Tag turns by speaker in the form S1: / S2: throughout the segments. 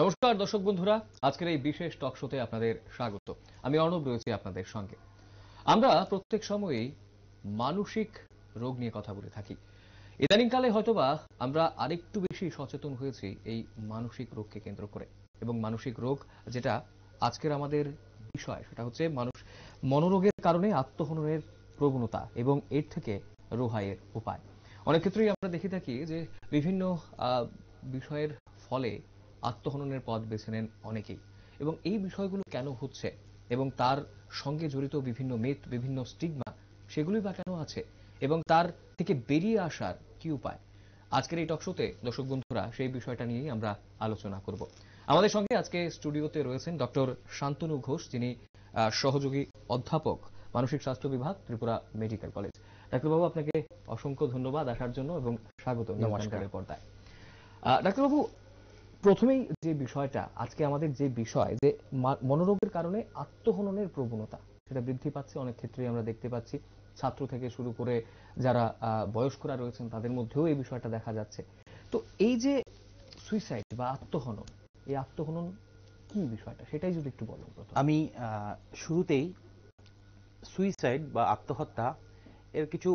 S1: নমস্কার দর্শক বন্ধুরা আজকের এই বিশেষ টক শোতে আপনাদের স্বাগত আমি অর্ণব রয়েছি আপনাদের সঙ্গে আমরা প্রত্যেক সময়েই মানসিক রোগ নিয়ে কথা বলে থাকি ইদানিংকালে হয়তোবা আমরা আরেকটু বেশি সচেতন হয়েছি এই মানসিক রোগকে কেন্দ্র করে এবং মানসিক রোগ যেটা আজকের আমাদের বিষয় সেটা হচ্ছে মানুষ মনোরোগের কারণে আত্মহননের প্রবণতা এবং এর থেকে রোহাইয়ের উপায় অনেক ক্ষেত্রেই আমরা দেখে থাকি যে বিভিন্ন বিষয়ের ফলে আত্মহননের পথ বেছে নেন অনেকেই এবং এই বিষয়গুলো কেন হচ্ছে এবং তার সঙ্গে জড়িত বিভিন্ন মিথ বিভিন্ন স্টিগমা সেগুলোই বা কেন আছে এবং তার থেকে বেরিয়ে আসার কি উপায় আজকের এই টকশোতে দর্শক বন্ধুরা সেই বিষয়টা নিয়েই আমরা আলোচনা করব আমাদের সঙ্গে আজকে স্টুডিওতে রয়েছেন ডক্টর শান্তনু ঘোষ যিনি সহযোগী অধ্যাপক মানসিক স্বাস্থ্য বিভাগ ত্রিপুরা মেডিকেল কলেজ ডাক্তারবাবু আপনাকে অসংখ্য ধন্যবাদ আসার জন্য এবং স্বাগত নমস্কারের পর্দায় ডাক্তারবাবু প্রথমেই যে বিষয়টা আজকে আমাদের যে বিষয় যে মনোরোগের কারণে আত্মহননের প্রবণতা সেটা বৃদ্ধি পাচ্ছে অনেক ক্ষেত্রেই আমরা দেখতে পাচ্ছি ছাত্র থেকে শুরু করে যারা বয়স্করা রয়েছেন তাদের মধ্যেও এই বিষয়টা দেখা যাচ্ছে তো এই যে সুইসাইড বা আত্মহনন এই আত্মহনন কি বিষয়টা সেটাই যদি একটু বলো
S2: আমি শুরুতেই সুইসাইড বা আত্মহত্যা এর কিছু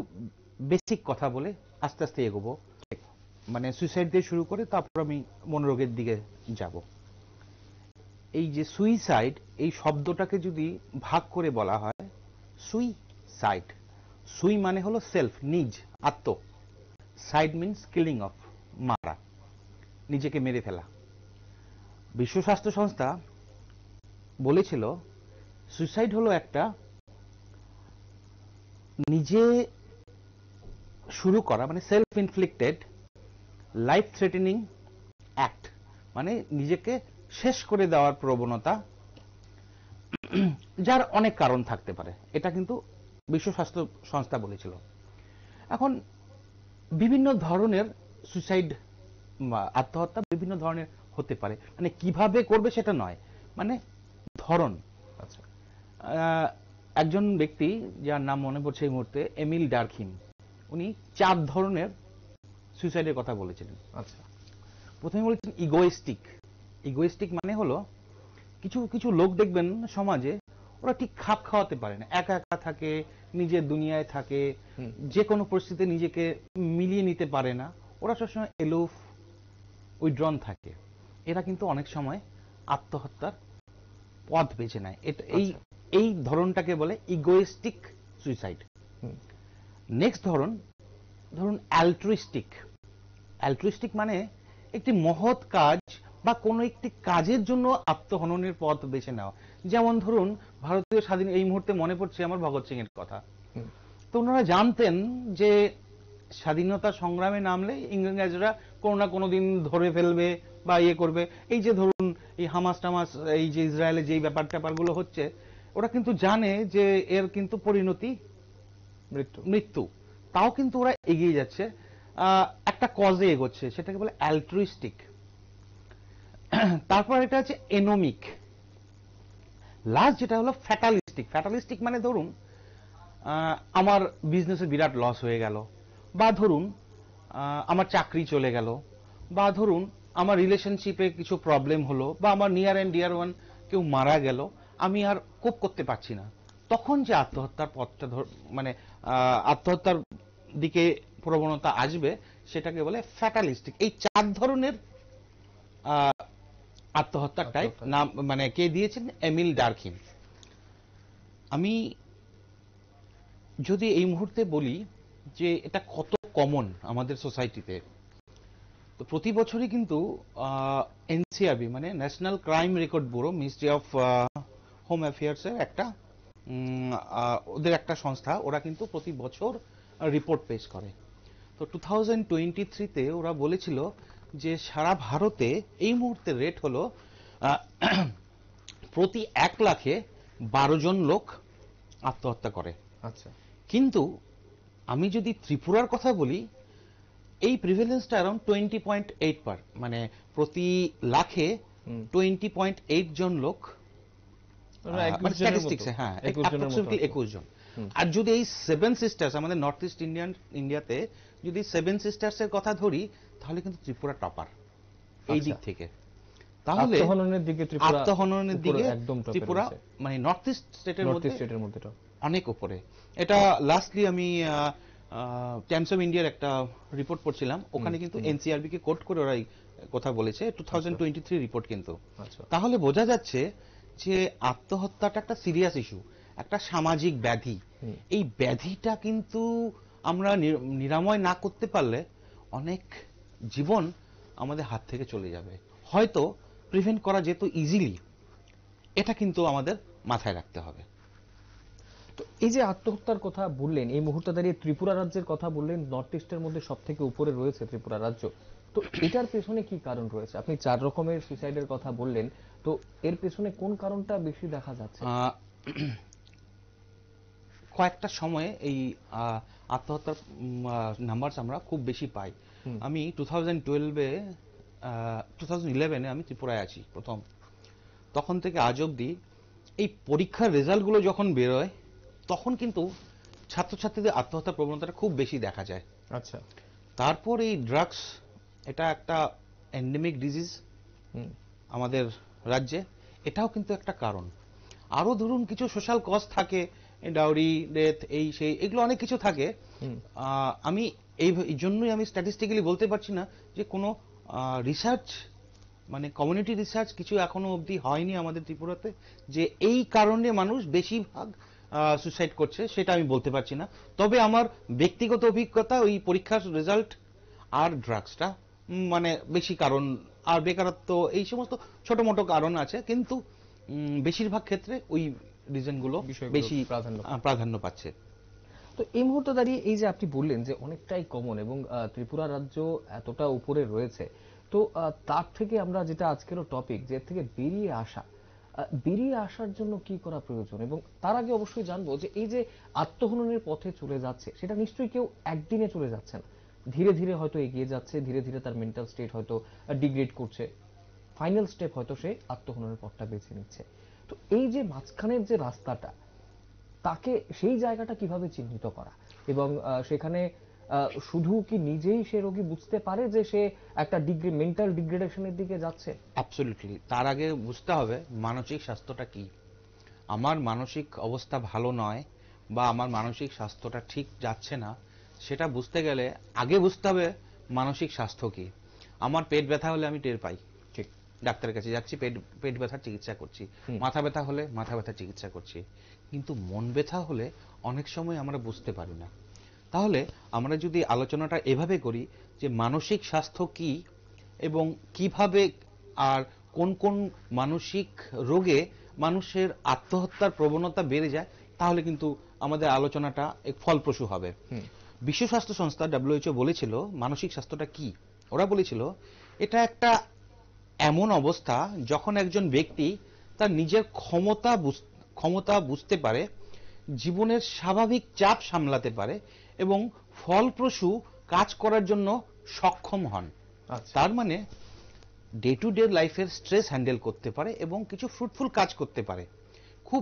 S2: বেসিক কথা বলে আস্তে আস্তে এগোবো মানে সুইসাইড দিয়ে শুরু করে তারপর আমি মনোরোগের দিকে যাব এই যে সুইসাইড এই শব্দটাকে যদি ভাগ করে বলা হয় সুইসাইড সুই মানে হলো সেলফ নিজ আত্ম সাইড মিনস কিলিং অফ মারা নিজেকে মেরে ফেলা বিশ্ব স্বাস্থ্য সংস্থা বলেছিল সুইসাইড হলো একটা নিজে শুরু করা মানে self inflicted life threatening act মানে নিজেকে শেষ করে দেওয়ার প্রবণতা যার অনেক কারণ থাকতে পারে এটা কিন্তু বিশ্ব স্বাস্থ্য সংস্থা বলেছিল এখন বিভিন্ন ধরনের সুইসাইড আত্মহত্যা বিভিন্ন ধরনের হতে পারে মানে কিভাবে করবে সেটা নয় মানে ধরন আচ্ছা, একজন ব্যক্তি যার নাম মনে পড়ছে এই মুহূর্তে এমিল ডার্কিম উনি চার ধরনের সুইসাইডের কথা বলেছিলেন আচ্ছা প্রথমে বলেছেন ইগোয়েস্টিক ইগোয়েস্টিক মানে হলো কিছু কিছু লোক দেখবেন সমাজে ওরা ঠিক খাপ খাওয়াতে পারে না একা একা থাকে নিজের দুনিয়ায় থাকে যে কোনো পরিস্থিতিতে নিজেকে মিলিয়ে নিতে পারে না ওরা সবসময় এলোফ উইড্রন থাকে এরা কিন্তু অনেক সময় আত্মহত্যার পথ বেছে নেয় এটা এই আচ্ছা। এই ধরনটাকে বলে ইগোয়েস্টিক সুইসাইড নেক্সট ধরন ধরুন অ্যালট্রিস্টিক অ্যালট্রুইস্টিক মানে একটি মহৎ কাজ বা কোন একটি কাজের জন্য আত্মহননের পথ বেছে নেওয়া যেমন ধরুন ভারতীয় স্বাধীন এই মুহূর্তে মনে পড়ছে আমার ভগৎ সিং এর কথা তো ওনারা জানতেন যে স্বাধীনতা সংগ্রামে নামলে ইংরেজরা কোনো না কোনো দিন ধরে ফেলবে বা ইয়ে করবে এই যে ধরুন এই হামাস টামাস এই যে ইসরায়েলে যেই ব্যাপার গুলো হচ্ছে ওরা কিন্তু জানে যে এর কিন্তু পরিণতি মৃত্যু মৃত্যু তাও কিন্তু ওরা এগিয়ে যাচ্ছে একটা কজে এগোচ্ছে সেটাকে বলে অ্যালট্রুইস্টিক তারপর এটা হচ্ছে এনোমিক লাস্ট যেটা হলো ফ্যাটালিস্টিক ফ্যাটালিস্টিক মানে ধরুন আমার বিজনেসে বিরাট লস হয়ে গেল বা ধরুন আমার চাকরি চলে গেল বা ধরুন আমার রিলেশনশিপে কিছু প্রবলেম হলো বা আমার নিয়ার অ্যান্ড ডিয়ার ওয়ান কেউ মারা গেল আমি আর কোপ করতে পারছি না তখন যে আত্মহত্যার পথটা মানে আত্মহত্যার দিকে প্রবণতা আসবে সেটাকে বলে ফ্যাটালিস্টিক এই চার ধরনের আত্মহত্যার টাইপ নাম মানে কে দিয়েছেন এমিল ডার্কিন আমি যদি এই মুহূর্তে বলি যে এটা কত কমন আমাদের সোসাইটিতে তো প্রতি বছরই কিন্তু এনসিআরবি মানে national crime record bureau ministry of home অ্যাফেয়ার্সের একটা ওদের একটা সংস্থা ওরা কিন্তু প্রতি বছর রিপোর্ট পেশ করে তো টু থাউজেন্ড টোয়েন্টি থ্রিতে ওরা বলেছিল যে সারা ভারতে এই মুহূর্তে রেট হলো প্রতি এক লাখে বারো জন লোক আত্মহত্যা করে আচ্ছা কিন্তু আমি যদি ত্রিপুরার কথা বলি এই প্রিভেলেন্সটা around twenty point eight per মানে প্রতি লাখে টোয়েন্টি পয়েন্ট এইট জন লোক মানে হ্যাঁ একুশ জন আর যদি এই সেভেন সিস্টার্স আমাদের নর্থ ইস্ট ইন্ডিয়ান ইন্ডিয়াতে যদি সেভেন সিস্টার্স এর কথা ধরি তাহলে কিন্তু ত্রিপুরা টপার এই আচ্ছা। দিক থেকে
S1: তাহলে আত্মহননের দিকে ত্রিপুরা
S2: মানে নর্থ ইস্ট স্টেটের মধ্যে স্টেটের মধ্যে অনেক উপরে এটা লাস্টলি হ্যাঁ। আমি টাইমস অফ ইন্ডিয়ার একটা রিপোর্ট পড়ছিলাম ওখানে কিন্তু এনসিআরবি কে কোট করে ওরাই কথা বলেছে টু আচ্ছা। রিপোর্ট কিন্তু আচ্ছা। তাহলে বোঝা যাচ্ছে যে আত্মহত্যাটা একটা সিরিয়াস ইস্যু একটা সামাজিক ব্যাধি এই ব্যাধিটা কিন্তু আমরা নিরাময় না করতে পারলে অনেক জীবন আমাদের হাত থেকে চলে যাবে হয়তো প্রিভেন্ট করা যেত ইজিলি এটা কিন্তু আমাদের মাথায় রাখতে হবে
S1: তো এই যে আত্মহত্যার কথা বললেন এই মুহূর্তে দাঁড়িয়ে ত্রিপুরা রাজ্যের কথা বললেন নর্থ ইস্টের মধ্যে সব থেকে উপরে রয়েছে ত্রিপুরা রাজ্য তো এটার পেছনে কি কারণ রয়েছে আপনি চার রকমের সুইসাইডের কথা বললেন তো এর পেছনে কোন কারণটা বেশি দেখা যাচ্ছে
S2: কয়েকটা সময়ে এই আত্মহত্যার নাম্বারস আমরা খুব বেশি পাই আমি টু থাউজেন্ড টুয়েলভে টু থাউজেন্ড ইলেভেনে আমি ত্রিপুরায় আছি প্রথম তখন থেকে আজ অবধি এই পরীক্ষার রেজাল্টগুলো যখন বেরোয় তখন কিন্তু ছাত্রছাত্রীদের আত্মহত্যার প্রবণতাটা খুব বেশি দেখা যায় আচ্ছা তারপর এই ড্রাগস এটা একটা এন্ডেমিক ডিজিজ আমাদের রাজ্যে এটাও কিন্তু একটা কারণ আরও ধরুন কিছু সোশ্যাল কজ থাকে ডাউরি ডেথ এই সেই এগুলো অনেক কিছু থাকে আমি এই জন্যই আমি স্ট্যাটিস্টিক্যালি বলতে পারছি না যে কোনো রিসার্চ মানে কমিউনিটি রিসার্চ কিছু এখনো অবধি হয়নি আমাদের ত্রিপুরাতে যে এই কারণে মানুষ বেশিরভাগ সুইসাইড করছে সেটা আমি বলতে পারছি না তবে আমার ব্যক্তিগত অভিজ্ঞতা ওই পরীক্ষার রেজাল্ট আর ড্রাগসটা মানে বেশি কারণ আর বেকারত্ব এই সমস্ত ছোট মোটো কারণ আছে কিন্তু বেশিরভাগ ক্ষেত্রে ওই রিজনগুলো
S1: বেশি প্রাধান্য পাচ্ছে তো এই মুহূর্তে দাঁড়িয়ে এই যে আপনি বললেন যে অনেকটাই কমন এবং ত্রিপুরা রাজ্য এতটা উপরে রয়েছে তো তার থেকে আমরা যেটা আজকেরও টপিক যে থেকে বেরিয়ে আসা বেরিয়ে আসার জন্য কি করা প্রয়োজন এবং তার আগে অবশ্যই জানবো যে এই যে আত্মহননের পথে চলে যাচ্ছে সেটা নিশ্চয়ই কেউ একদিনে চলে যাচ্ছে না ধীরে ধীরে হয়তো এগিয়ে যাচ্ছে ধীরে ধীরে তার মেন্টাল স্টেট হয়তো ডিগ্রেড করছে ফাইনাল স্টেপ হয়তো সে আত্মহননের পথটা বেছে নিচ্ছে তো এই যে মাঝখানের যে রাস্তাটা তাকে সেই জায়গাটা কিভাবে চিহ্নিত করা এবং সেখানে শুধু কি নিজেই সে রোগী বুঝতে পারে যে সে একটা ডিগ্রি মেন্টাল ডিগ্রেডেশনের দিকে যাচ্ছে
S2: অ্যাবসলিউটলি তার আগে বুঝতে হবে মানসিক স্বাস্থ্যটা কি আমার মানসিক অবস্থা ভালো নয় বা আমার মানসিক স্বাস্থ্যটা ঠিক যাচ্ছে না সেটা বুঝতে গেলে আগে বুঝতে হবে মানসিক স্বাস্থ্য কি আমার পেট ব্যথা হলে আমি টের পাই ডাক্তারের কাছে যাচ্ছি পেট পেট ব্যথার চিকিৎসা করছি মাথা ব্যথা হলে মাথা ব্যথা চিকিৎসা করছি কিন্তু মন ব্যথা হলে অনেক সময় আমরা বুঝতে পারি না তাহলে আমরা যদি আলোচনাটা এভাবে করি যে মানসিক স্বাস্থ্য কি এবং কিভাবে আর কোন কোন মানসিক রোগে মানুষের আত্মহত্যার প্রবণতা বেড়ে যায় তাহলে কিন্তু আমাদের আলোচনাটা এক ফলপ্রসূ হবে বিশ্ব স্বাস্থ্য সংস্থা ডাব্লিউএইচও বলেছিল মানসিক স্বাস্থ্যটা কি ওরা বলেছিল এটা একটা এমন অবস্থা যখন একজন ব্যক্তি তার নিজের ক্ষমতা ক্ষমতা বুঝতে পারে জীবনের স্বাভাবিক চাপ সামলাতে পারে এবং ফলপ্রসূ কাজ করার জন্য সক্ষম হন আচ্ছা। তার মানে ডে টু ডে লাইফের স্ট্রেস হ্যান্ডেল করতে পারে এবং কিছু ফ্রুটফুল কাজ করতে পারে খুব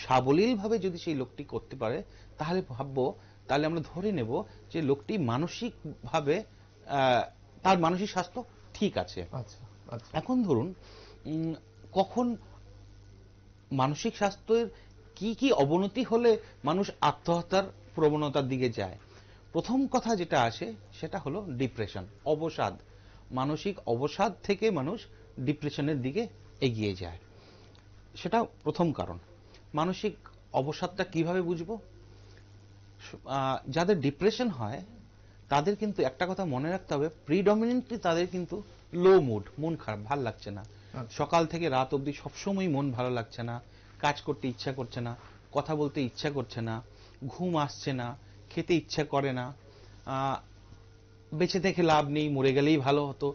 S2: সাবলীলভাবে যদি সেই লোকটি করতে পারে তাহলে ভাববো তাহলে আমরা ধরে নেব যে লোকটি মানসিকভাবে তার মানসিক স্বাস্থ্য ঠিক আছে আচ্ছা, আচ্ছা। এখন ধরুন কখন মানসিক স্বাস্থ্যের কি কি অবনতি হলে মানুষ আত্মহত্যার প্রবণতার দিকে যায় প্রথম কথা যেটা আসে সেটা হলো ডিপ্রেশন অবসাদ মানসিক অবসাদ থেকে মানুষ ডিপ্রেশনের দিকে এগিয়ে যায় সেটা প্রথম কারণ মানসিক অবসাদটা কিভাবে বুঝব যাদের ডিপ্রেশন হয় তাদের কিন্তু একটা কথা মনে রাখতে হবে প্রিডমিনেন্টলি তাদের কিন্তু লো মুড মন খারাপ ভাল লাগছে না আচ্ছা। সকাল থেকে রাত অবধি সবসময় মন ভালো লাগছে না কাজ করতে ইচ্ছা করছে না কথা বলতে ইচ্ছা করছে না ঘুম আসছে না খেতে ইচ্ছা করে না বেঁচে থেকে লাভ নেই মরে গেলেই ভালো হতো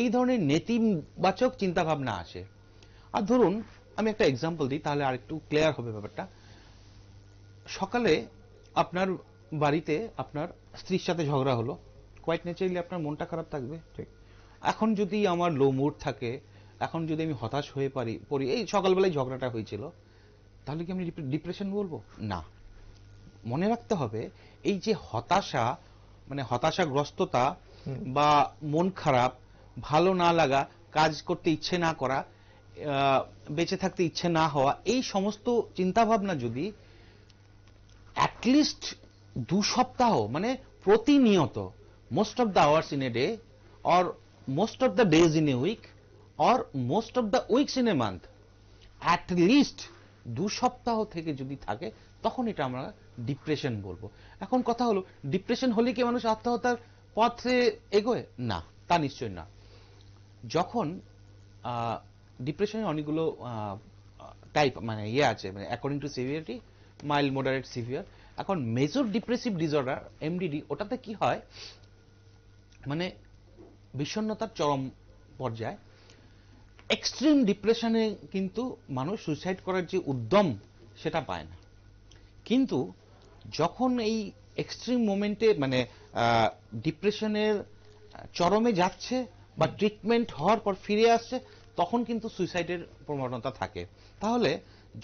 S2: এই ধরনের নেতিবাচক চিন্তাভাবনা আসে আর ধরুন আমি একটা এক্সাম্পল দিই তাহলে আর একটু ক্লিয়ার হবে ব্যাপারটা সকালে আপনার বাড়িতে আপনার স্ত্রীর সাথে ঝগড়া হলো কোয়াইট ন্যাচারালি আপনার মনটা খারাপ থাকবে ঠিক এখন যদি আমার লো মুড থাকে এখন যদি আমি হতাশ হয়ে পারি পড়ি এই সকালবেলায় ঝগড়াটা হয়েছিল তাহলে কি আমি ডিপ্রেশন বলবো না মনে রাখতে হবে এই যে হতাশা মানে হতাশাগ্রস্ততা বা মন খারাপ ভালো না লাগা কাজ করতে ইচ্ছে না করা বেঁচে থাকতে ইচ্ছে না হওয়া এই সমস্ত চিন্তাভাবনা যদি অ্যাটলিস্ট দু সপ্তাহ মানে প্রতিনিয়ত most of the hours in a day or most of the days in a week or most of the weeks in a month at least দু সপ্তাহ থেকে যদি থাকে তখন এটা আমরা ডিপ্রেশন বলবো এখন কথা হলো ডিপ্রেশন হলে কি মানুষ আত্মহত্যার পথে এগোয় না তা নিশ্চয় না যখন ডিপ্রেশনের অনেকগুলো টাইপ মানে ইয়ে আছে মানে according to severity mild moderate severe এখন মেজর ডিপ্রেসিভ ডিজর্ডার এমডিডি ওটাতে কি হয় মানে বিষণ্নতার চরম পর্যায়ে এক্সট্রিম ডিপ্রেশনে কিন্তু মানুষ সুইসাইড করার যে উদ্যম সেটা পায় না কিন্তু যখন এই এক্সট্রিম মোমেন্টে মানে ডিপ্রেশনের চরমে যাচ্ছে বা ট্রিটমেন্ট হওয়ার পর ফিরে আসছে তখন কিন্তু সুইসাইডের প্রবণতা থাকে তাহলে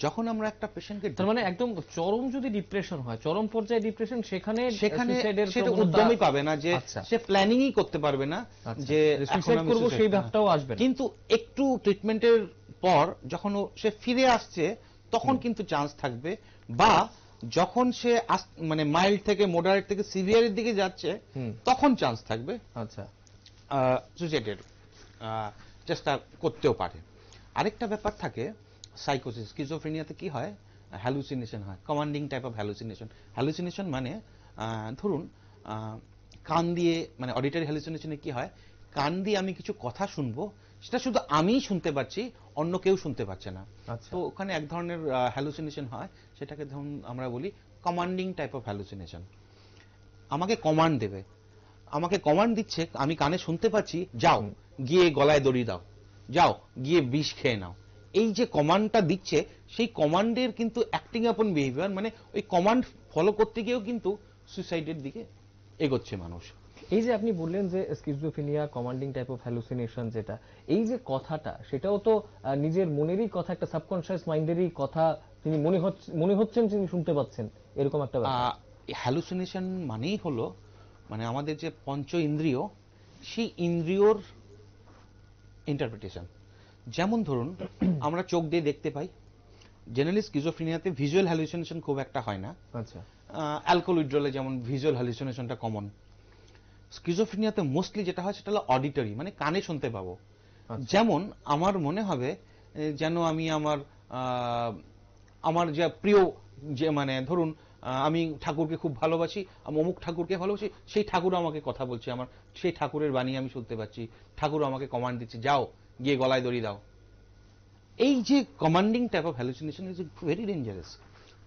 S2: যখন আমরা একটা পেশেন্টকে তার
S1: মানে একদম চরম যদি ডিপ্রেশন হয় চরম পর্যায়ে ডিপ্রেশন সেখানে uh, সেখানে সেটা উদ্যমই
S2: পাবে না যে আচ্ছা। সে প্ল্যানিংই করতে পারবে না আচ্ছা। যে সুইসাইড করব সেই ভাবটাও আসবে কিন্তু একটু ট্রিটমেন্টের পর যখন সে ফিরে আসছে তখন কিন্তু চান্স থাকবে বা যখন সে মানে মাইল্ড থেকে মোডারেট থেকে সিভিয়ারের দিকে যাচ্ছে তখন চান্স থাকবে আচ্ছা সুইসাইডের চেষ্টা করতেও পারে আরেকটা ব্যাপার থাকে সাইকোসিস স্কিজোফ্রেনিয়াতে কি হয় হ্যালুসিনেশন হয় commanding type of hallucination hallucination মানে ধরুন কান দিয়ে মানে অডিটারি হ্যালুসিনেশনে কি হয় কান দিয়ে আমি কিছু কথা শুনবো সেটা শুধু আমি শুনতে পাচ্ছি অন্য কেউ শুনতে পাচ্ছে না আচ্ছা। তো ওখানে এক ধরনের হ্যালুসিনেশন হয় সেটাকে ধরুন আমরা বলি কমান্ডিং টাইপ অফ হ্যালুসিনেশন আমাকে কমান্ড দেবে আমাকে কমান্ড দিচ্ছে আমি কানে শুনতে পাচ্ছি যাও গিয়ে গলায় দড়ি দাও যাও গিয়ে বিষ খেয়ে নাও এই যে কমান্ডটা দিচ্ছে সেই কমান্ডের কিন্তু অ্যাক্টিং আপন বিহেভিয়ার মানে ওই কমান্ড ফলো করতে গিয়েও কিন্তু সুইসাইডের দিকে এগোচ্ছে
S1: মানুষ এই যে আপনি বললেন যে schizophrenia commanding type of hallucination যেটা এই যে কথাটা সেটাও তো নিজের মনেরই কথা একটা সাবকনশিয়াস মাইন্ডেরই কথা তিনি মনে হচ্ছে মনে হচ্ছেন তিনি শুনতে পাচ্ছেন এরকম একটা হ্যালুসিনেশন মানেই হলো মানে
S2: আমাদের যে পঞ্চ ইন্দ্রিয় সেই ইন্দ্রিয়র ইন্টারপ্রিটেশন যেমন ধরুন আমরা চোখ দিয়ে দেখতে পাই জেনারেলি স্কিজোফ্রেনিয়াতে ভিজুয়াল হ্যালুসিনেশন খুব একটা হয় না আচ্ছা অ্যালকোহল উইড্রলে যেমন ভিজুয়াল হ্যালুসিনেশনটা কমন স্কিজোফ্রেনিয়াতে মোস্টলি যেটা হয় সেটা হলো অডিটরি মানে কানে শুনতে পাবো আচ্ছা। যেমন আমার মনে হবে যেন আমি আমার আমার যা প্রিয় যে মানে ধরুন আমি ঠাকুরকে খুব ভালোবাসি আমি অমুক ঠাকুরকে ভালোবাসি সেই ঠাকুর আমাকে কথা বলছে আমার সেই ঠাকুরের বাণী আমি শুনতে পাচ্ছি ঠাকুর আমাকে কমান্ড দিচ্ছে যাও গিয়ে গলায় দড়ি দাও এই যে commanding type of hallucination is very dangerous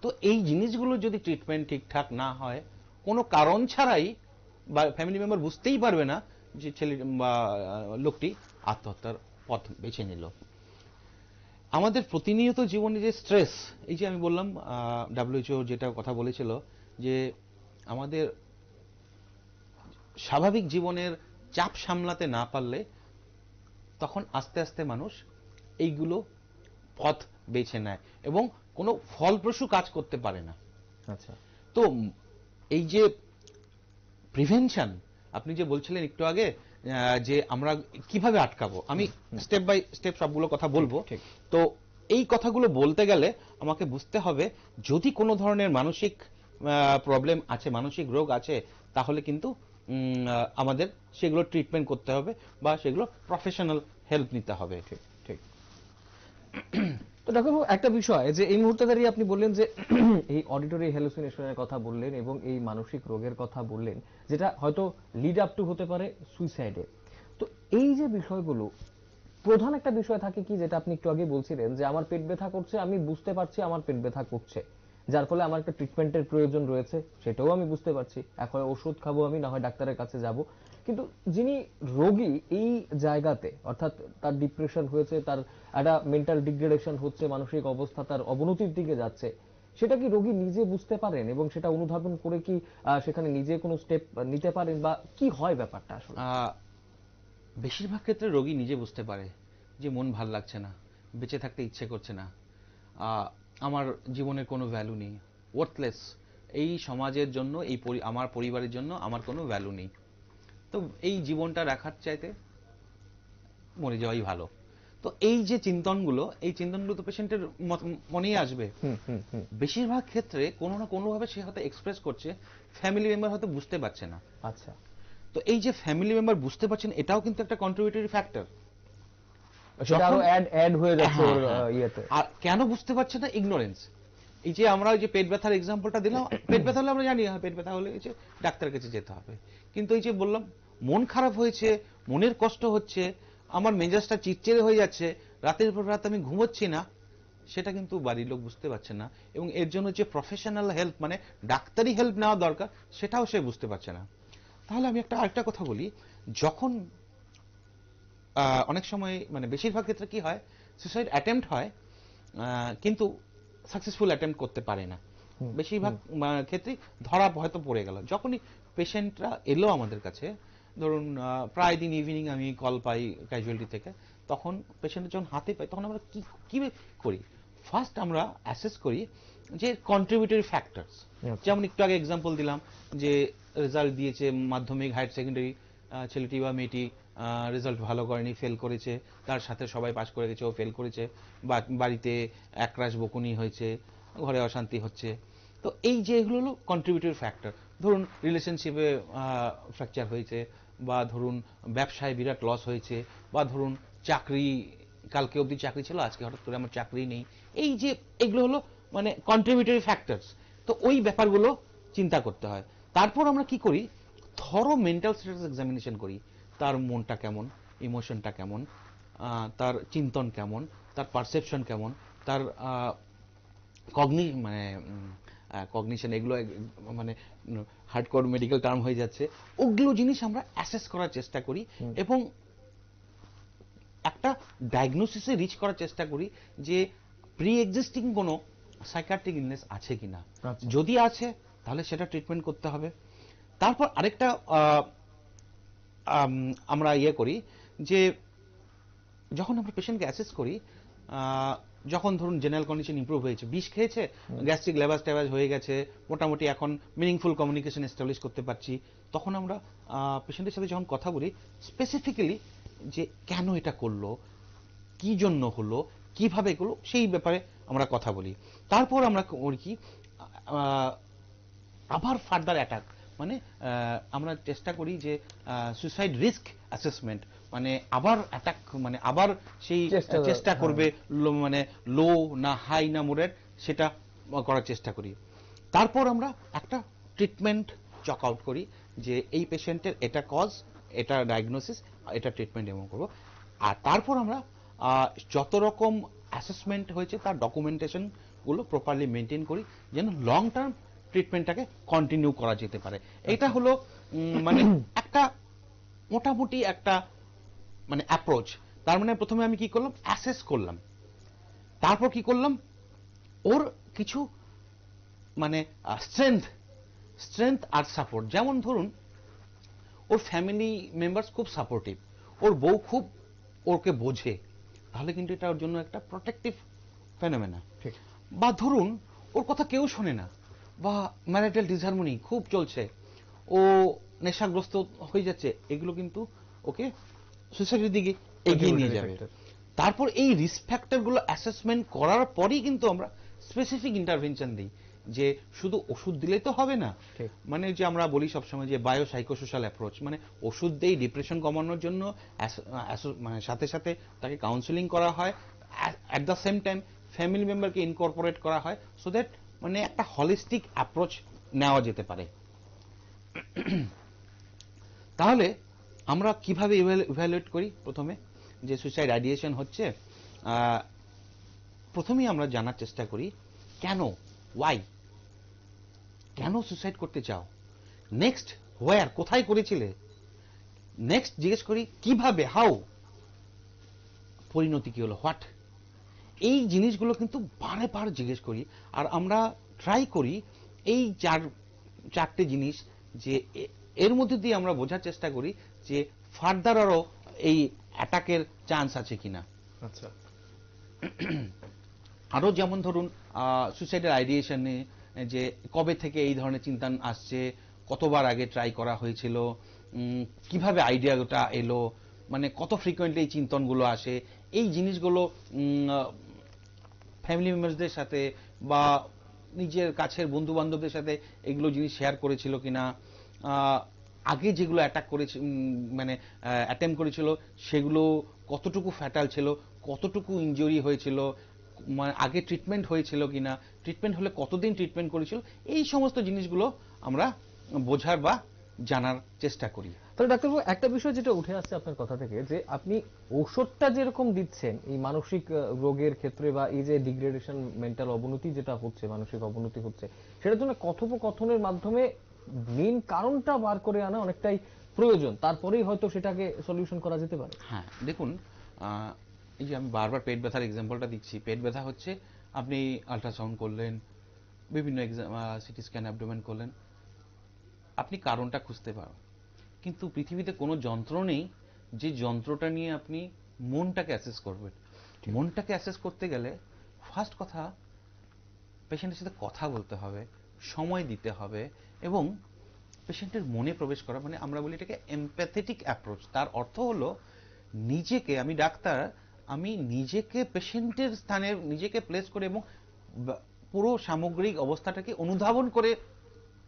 S2: তো এই জিনিসগুলো যদি ট্রিটমেন্ট ঠিকঠাক না হয় কোনো কারণ ছাড়াই বা ফ্যামিলি মেম্বার বুঝতেই পারবে না যে ছেলে বা লোকটি আত্মহত্যার পথ বেছে নিল আমাদের প্রতিনিয়ত জীবনে যে স্ট্রেস এই যে আমি বললাম ডাব্লিউচও যেটা কথা বলেছিল যে আমাদের স্বাভাবিক জীবনের চাপ সামলাতে না পারলে তখন আস্তে আস্তে মানুষ এইগুলো পথ বেছে নেয় এবং কোনো ফলপ্রসূ কাজ করতে পারে না আচ্ছা তো এই যে প্রিভেনশন আপনি যে বলছিলেন একটু আগে যে আমরা কিভাবে আটকাবো আমি স্টেপ বাই স্টেপ সবগুলো কথা বলবো তো এই কথাগুলো বলতে গেলে আমাকে বুঝতে হবে যদি কোনো ধরনের মানসিক প্রবলেম আছে মানসিক রোগ আছে তাহলে কিন্তু আমাদের সেগুলো ট্রিটমেন্ট করতে হবে বা সেগুলো প্রফেশনাল হেল্প নিতে হবে
S1: ঠিক ঠিক তো ডাক্তারবাবু একটা বিষয় যে এই মুহূর্তে দাঁড়িয়ে আপনি বললেন যে এই অডিটরি হ্যালুসিনেশনের কথা বললেন এবং এই মানসিক রোগের কথা বললেন যেটা হয়তো লিড আপ টু হতে পারে সুইসাইডে তো এই যে বিষয়গুলো প্রধান একটা বিষয় থাকে কি যেটা আপনি একটু আগে বলছিলেন যে আমার পেট ব্যথা করছে আমি বুঝতে পারছি আমার পেট ব্যথা করছে যার ফলে আমার একটা ট্রিটমেন্টের প্রয়োজন রয়েছে সেটাও আমি বুঝতে পারছি এখন ওষুধ খাবো আমি না হয় ডাক্তারের কাছে যাব কিন্তু যিনি রোগী এই জায়গাতে অর্থাৎ তার ডিপ্রেশন হয়েছে তার একটা মেন্টাল ডিগ্রেডেশন হচ্ছে মানসিক অবস্থা তার অবনতির দিকে যাচ্ছে সেটা কি রোগী নিজে বুঝতে পারেন এবং সেটা অনুধাবন করে কি সেখানে নিজে কোনো স্টেপ নিতে পারেন বা কি হয় ব্যাপারটা আসলে
S2: বেশিরভাগ ক্ষেত্রে রোগী নিজে বুঝতে পারে যে মন ভাল লাগছে না বেঁচে থাকতে ইচ্ছে করছে না আমার জীবনের কোনো ভ্যালু নেই ওয়ার্থলেস এই সমাজের জন্য এই আমার পরিবারের জন্য আমার কোনো ভ্যালু নেই তো এই জীবনটা রাখার চাইতে মরে যাওয়াই ভালো তো এই যে চিন্তনগুলো এই চিন্তনগুলো তো পেশেন্টের মনেই আসবে বেশিরভাগ ক্ষেত্রে কোনো না কোনোভাবে সে হয়তো এক্সপ্রেস করছে ফ্যামিলি মেম্বার হয়তো বুঝতে পারছে না আচ্ছা তো এই যে ফ্যামিলি মেম্বার বুঝতে পারছেন এটাও কিন্তু একটা কন্ট্রিবিউটরি ফ্যাক্টর
S1: হ্যাঁ, হ্যাঁ।
S2: আর কেন বুঝতে পারছে না ইগনোরেন্স এই যে আমরা ওই যে পেট ব্যথার এক্সাম্পলটা দিলাম পেট ব্যথা হলে আমরা জানি হ্যাঁ, পেট ব্যথা হলে এই যে ডাক্তারের কাছে যেতে হবে কিন্তু এই যে বললাম মন খারাপ হয়েছে মনের কষ্ট হচ্ছে আমার মেজাজটা চিটচেরে হয়ে যাচ্ছে রাতের পর রাত আমি ঘুমোচ্ছি না সেটা কিন্তু বাড়ির লোক বুঝতে পারছে না এবং এর জন্য যে প্রফেশনাল হেল্প মানে ডাক্তারি হেল্প নেওয়া দরকার সেটাও সে বুঝতে পারছে না তাহলে আমি একটা আরেকটা কথা বলি যখন অনেক সময় মানে বেশিরভাগ ক্ষেত্রে কি হয় সুইসাইড অ্যাটেম্প্ট হয় কিন্তু সাকসেসফুল অ্যাটেম্প করতে পারে না বেশিরভাগ ক্ষেত্রে ধরা হয়তো পড়ে গেল যখনই পেশেন্টরা এলো আমাদের কাছে ধরুন প্রায় দিন ইভিনিং আমি কল পাই ক্যাজুয়ালিটি থেকে তখন পেশেন্টের যখন হাতে পাই তখন আমরা কি কি করি ফার্স্ট আমরা অ্যাসেস করি যে কন্ট্রিবিউটরি আচ্ছা। ফ্যাক্টরস যেমন একটু আগে এক্সাম্পল দিলাম যে রেজাল্ট দিয়েছে মাধ্যমিক হায়ার সেকেন্ডারি ছেলেটি বা মেয়েটি রেজাল্ট ভালো করেনি ফেল করেছে তার সাথে সবাই পাস করে গেছে ও ফেল করেছে বাড়িতে একরাশ বকুনি হয়েছে ঘরে অশান্তি হচ্ছে তো এই যে এগুলো হলো কন্ট্রিবিউটরি ফ্যাক্টর ধরুন রিলেশনশিপে ফ্র্যাকচার হয়েছে বা ধরুন ব্যবসায় বিরাট লস হয়েছে বা ধরুন চাকরি কালকে অবধি চাকরি ছিল আজকে হঠাৎ করে আমার চাকরি নেই এই যে এগুলো হলো মানে কন্ট্রিবিউটরি ফ্যাক্টরস তো ওই ব্যাপারগুলো চিন্তা করতে হয় তারপর আমরা কি করি থরো মেন্টাল স্ট্যাটাস এক্সামিনেশন করি তার মনটা কেমন ইমোশনটা কেমন তার চিন্তন কেমন তার পারসেপশন কেমন তার কগনি মানে কগনিশন এগুলো মানে হার্ডকোর মেডিকেল টার্ম হয়ে যাচ্ছে ওগুলো জিনিস আমরা অ্যাসেস করার চেষ্টা করি এবং একটা ডায়াগনোসিসে রিচ করার চেষ্টা করি যে প্রি এক্সিস্টিং কোনো সাইকার্টিক ইলনেস আছে কিনা আচ্ছা। যদি আছে তাহলে সেটা ট্রিটমেন্ট করতে হবে তারপর আরেকটা আমরা ইয়ে করি যে যখন আমরা পেশেন্টকে অ্যাসেস করি যখন ধরুন জেনারেল কন্ডিশন ইম্প্রুভ হয়েছে বিষ খেয়েছে গ্যাস্ট্রিক লেবাস ট্যাবাজ হয়ে গেছে মোটামুটি এখন মিনিংফুল কমিউনিকেশন এস্টাবলিশ করতে পারছি তখন আমরা পেশেন্টের সাথে যখন কথা বলি স্পেসিফিক্যালি যে কেন এটা করলো কি জন্য হলো কিভাবে করলো সেই ব্যাপারে আমরা কথা বলি তারপর আমরা কি আবার ফার্দার অ্যাটাক মানে আমরা চেষ্টা করি যে সুইসাইড রিস্ক অ্যাসেসমেন্ট মানে আবার অ্যাটাক মানে আবার সেই চেষ্টা করবে হ্যাঁ। মানে লো না হাই না মোরের সেটা করার চেষ্টা করি তারপর আমরা একটা ট্রিটমেন্ট চক আউট করি যে এই পেশেন্টের এটা কজ এটা ডায়াগনোসিস এটা ট্রিটমেন্ট এবং করব আর তারপর আমরা যত রকম অ্যাসেসমেন্ট হয়েছে তার ডকুমেন্টেশনগুলো প্রপারলি মেনটেন করি যেন লং টার্ম ট্রিটমেন্টটাকে কন্টিনিউ করা যেতে পারে এটা আচ্ছা। হলো মানে একটা মোটামুটি একটা মানে অ্যাপ্রোচ তার মানে প্রথমে আমি কি করলাম অ্যাসেস করলাম তারপর কি করলাম ওর কিছু মানে স্ট্রেংথ স্ট্রেংথ আর সাপোর্ট যেমন ধরুন ওর ফ্যামিলি মেম্বার্স খুব সাপোর্টিভ ওর বউ খুব ওকে বোঝে তাহলে কিন্তু এটা ওর জন্য একটা প্রোটেক্টিভ ফেনোমেনা বা ধরুন ওর কথা কেউ শোনে না বা ম্যারিটাল ডিসহারমোনি খুব চলছে ও নেশাগ্রস্ত হয়ে যাচ্ছে এগুলো কিন্তু ওকে সোসাইটির দিকে এগিয়ে নিয়ে যাবে তারপর এই রিস্ক ফ্যাক্টরগুলো অ্যাসেসমেন্ট করার পরেই কিন্তু আমরা স্পেসিফিক ইন্টারভেনশন দিই যে শুধু ওষুধ দিলে তো হবে না মানে যে আমরা বলি সবসময় যে বায়ো সাইকোসোশ্যাল অ্যাপ্রোচ মানে ওষুধ দিয়েই ডিপ্রেশন কমানোর জন্য মানে সাথে সাথে তাকে কাউন্সেলিং করা হয় at the same time family মেম্বারকে ইনকর্পোরেট করা হয় সো দ্যাট মানে একটা হলিস্টিক অ্যাপ্রোচ নেওয়া যেতে পারে তাহলে আমরা কিভাবে ইভ্যালুয়েট করি প্রথমে যে সুইসাইড আইডিয়েশন হচ্ছে প্রথমেই আমরা জানার চেষ্টা করি কেন ওয়াই কেন সুইসাইড করতে চাও নেক্সট হোয়ার কোথায় করেছিলে নেক্সট জিজ্ঞেস করি কিভাবে হাউ পরিণতি কি হলো হোয়াট এই জিনিসগুলো কিন্তু বারে বার জিজ্ঞেস করি আর আমরা ট্রাই করি এই চার চারটে জিনিস যে এর মধ্যে দিয়ে আমরা বোঝার চেষ্টা করি যে ফার্দার আরও এই অ্যাটাকের চান্স আছে কিনা আচ্ছা আরও যেমন ধরুন সুইসাইডের আইডিয়েশনে যে কবে থেকে এই ধরনের চিন্তা আসছে কতবার আগে ট্রাই করা হয়েছিল কিভাবে আইডিয়াটা এলো মানে কত ফ্রিকোয়েন্টলি এই চিন্তনগুলো আসে এই জিনিসগুলো ফ্যামিলি মেম্বার্সদের সাথে বা নিজের কাছের বন্ধু বান্ধবদের সাথে এগুলো জিনিস শেয়ার করেছিল কিনা আগে যেগুলো অ্যাটাক করেছে মানে অ্যাটেম্প করেছিল সেগুলো কতটুকু ফ্যাটাল ছিল কতটুকু ইঞ্জুরি হয়েছিল মানে আগে ট্রিটমেন্ট হয়েছিল কিনা ট্রিটমেন্ট হলে কতদিন ট্রিটমেন্ট করেছিল এই সমস্ত জিনিসগুলো আমরা বোঝার বা জানার চেষ্টা
S1: করি তাহলে ডাক্তারবাবু একটা বিষয় যেটা উঠে আসছে আপনার কথা থেকে যে আপনি ওষুধটা যেরকম দিচ্ছেন এই মানসিক রোগের ক্ষেত্রে বা এই যে ডিগ্রেডেশন মেন্টাল অবনতি যেটা হচ্ছে মানসিক অবনতি হচ্ছে সেটার জন্য কথোপকথনের মাধ্যমে মেন কারণটা বার করে আনা অনেকটাই প্রয়োজন তারপরেই হয়তো সেটাকে সলিউশন করা যেতে পারে হ্যাঁ দেখুন এই যে
S2: আমি বারবার পেট ব্যথার এক্সাম্পলটা দিচ্ছি পেট ব্যথা হচ্ছে আপনি আল্ট্রাসাউন্ড করলেন বিভিন্ন সিটি স্ক্যান অ্যাবডোমেন করলেন আপনি কারণটা খুঁজতে পারেন কিন্তু পৃথিবীতে কোনো যন্ত্র নেই যে যন্ত্রটা নিয়ে আপনি মনটাকে অ্যাসেস করবেন মনটাকে অ্যাসেস করতে গেলে ফার্স্ট কথা পেশেন্টের সাথে কথা বলতে হবে সময় দিতে হবে এবং পেশেন্টের মনে প্রবেশ করা মানে আমরা বলি এটাকে এমপ্যাথেটিক অ্যাপ্রোচ তার অর্থ হলো নিজেকে আমি ডাক্তার আমি নিজেকে পেশেন্টের স্থানে নিজেকে প্লেস করে এবং পুরো সামগ্রিক অবস্থাটাকে অনুধাবন করে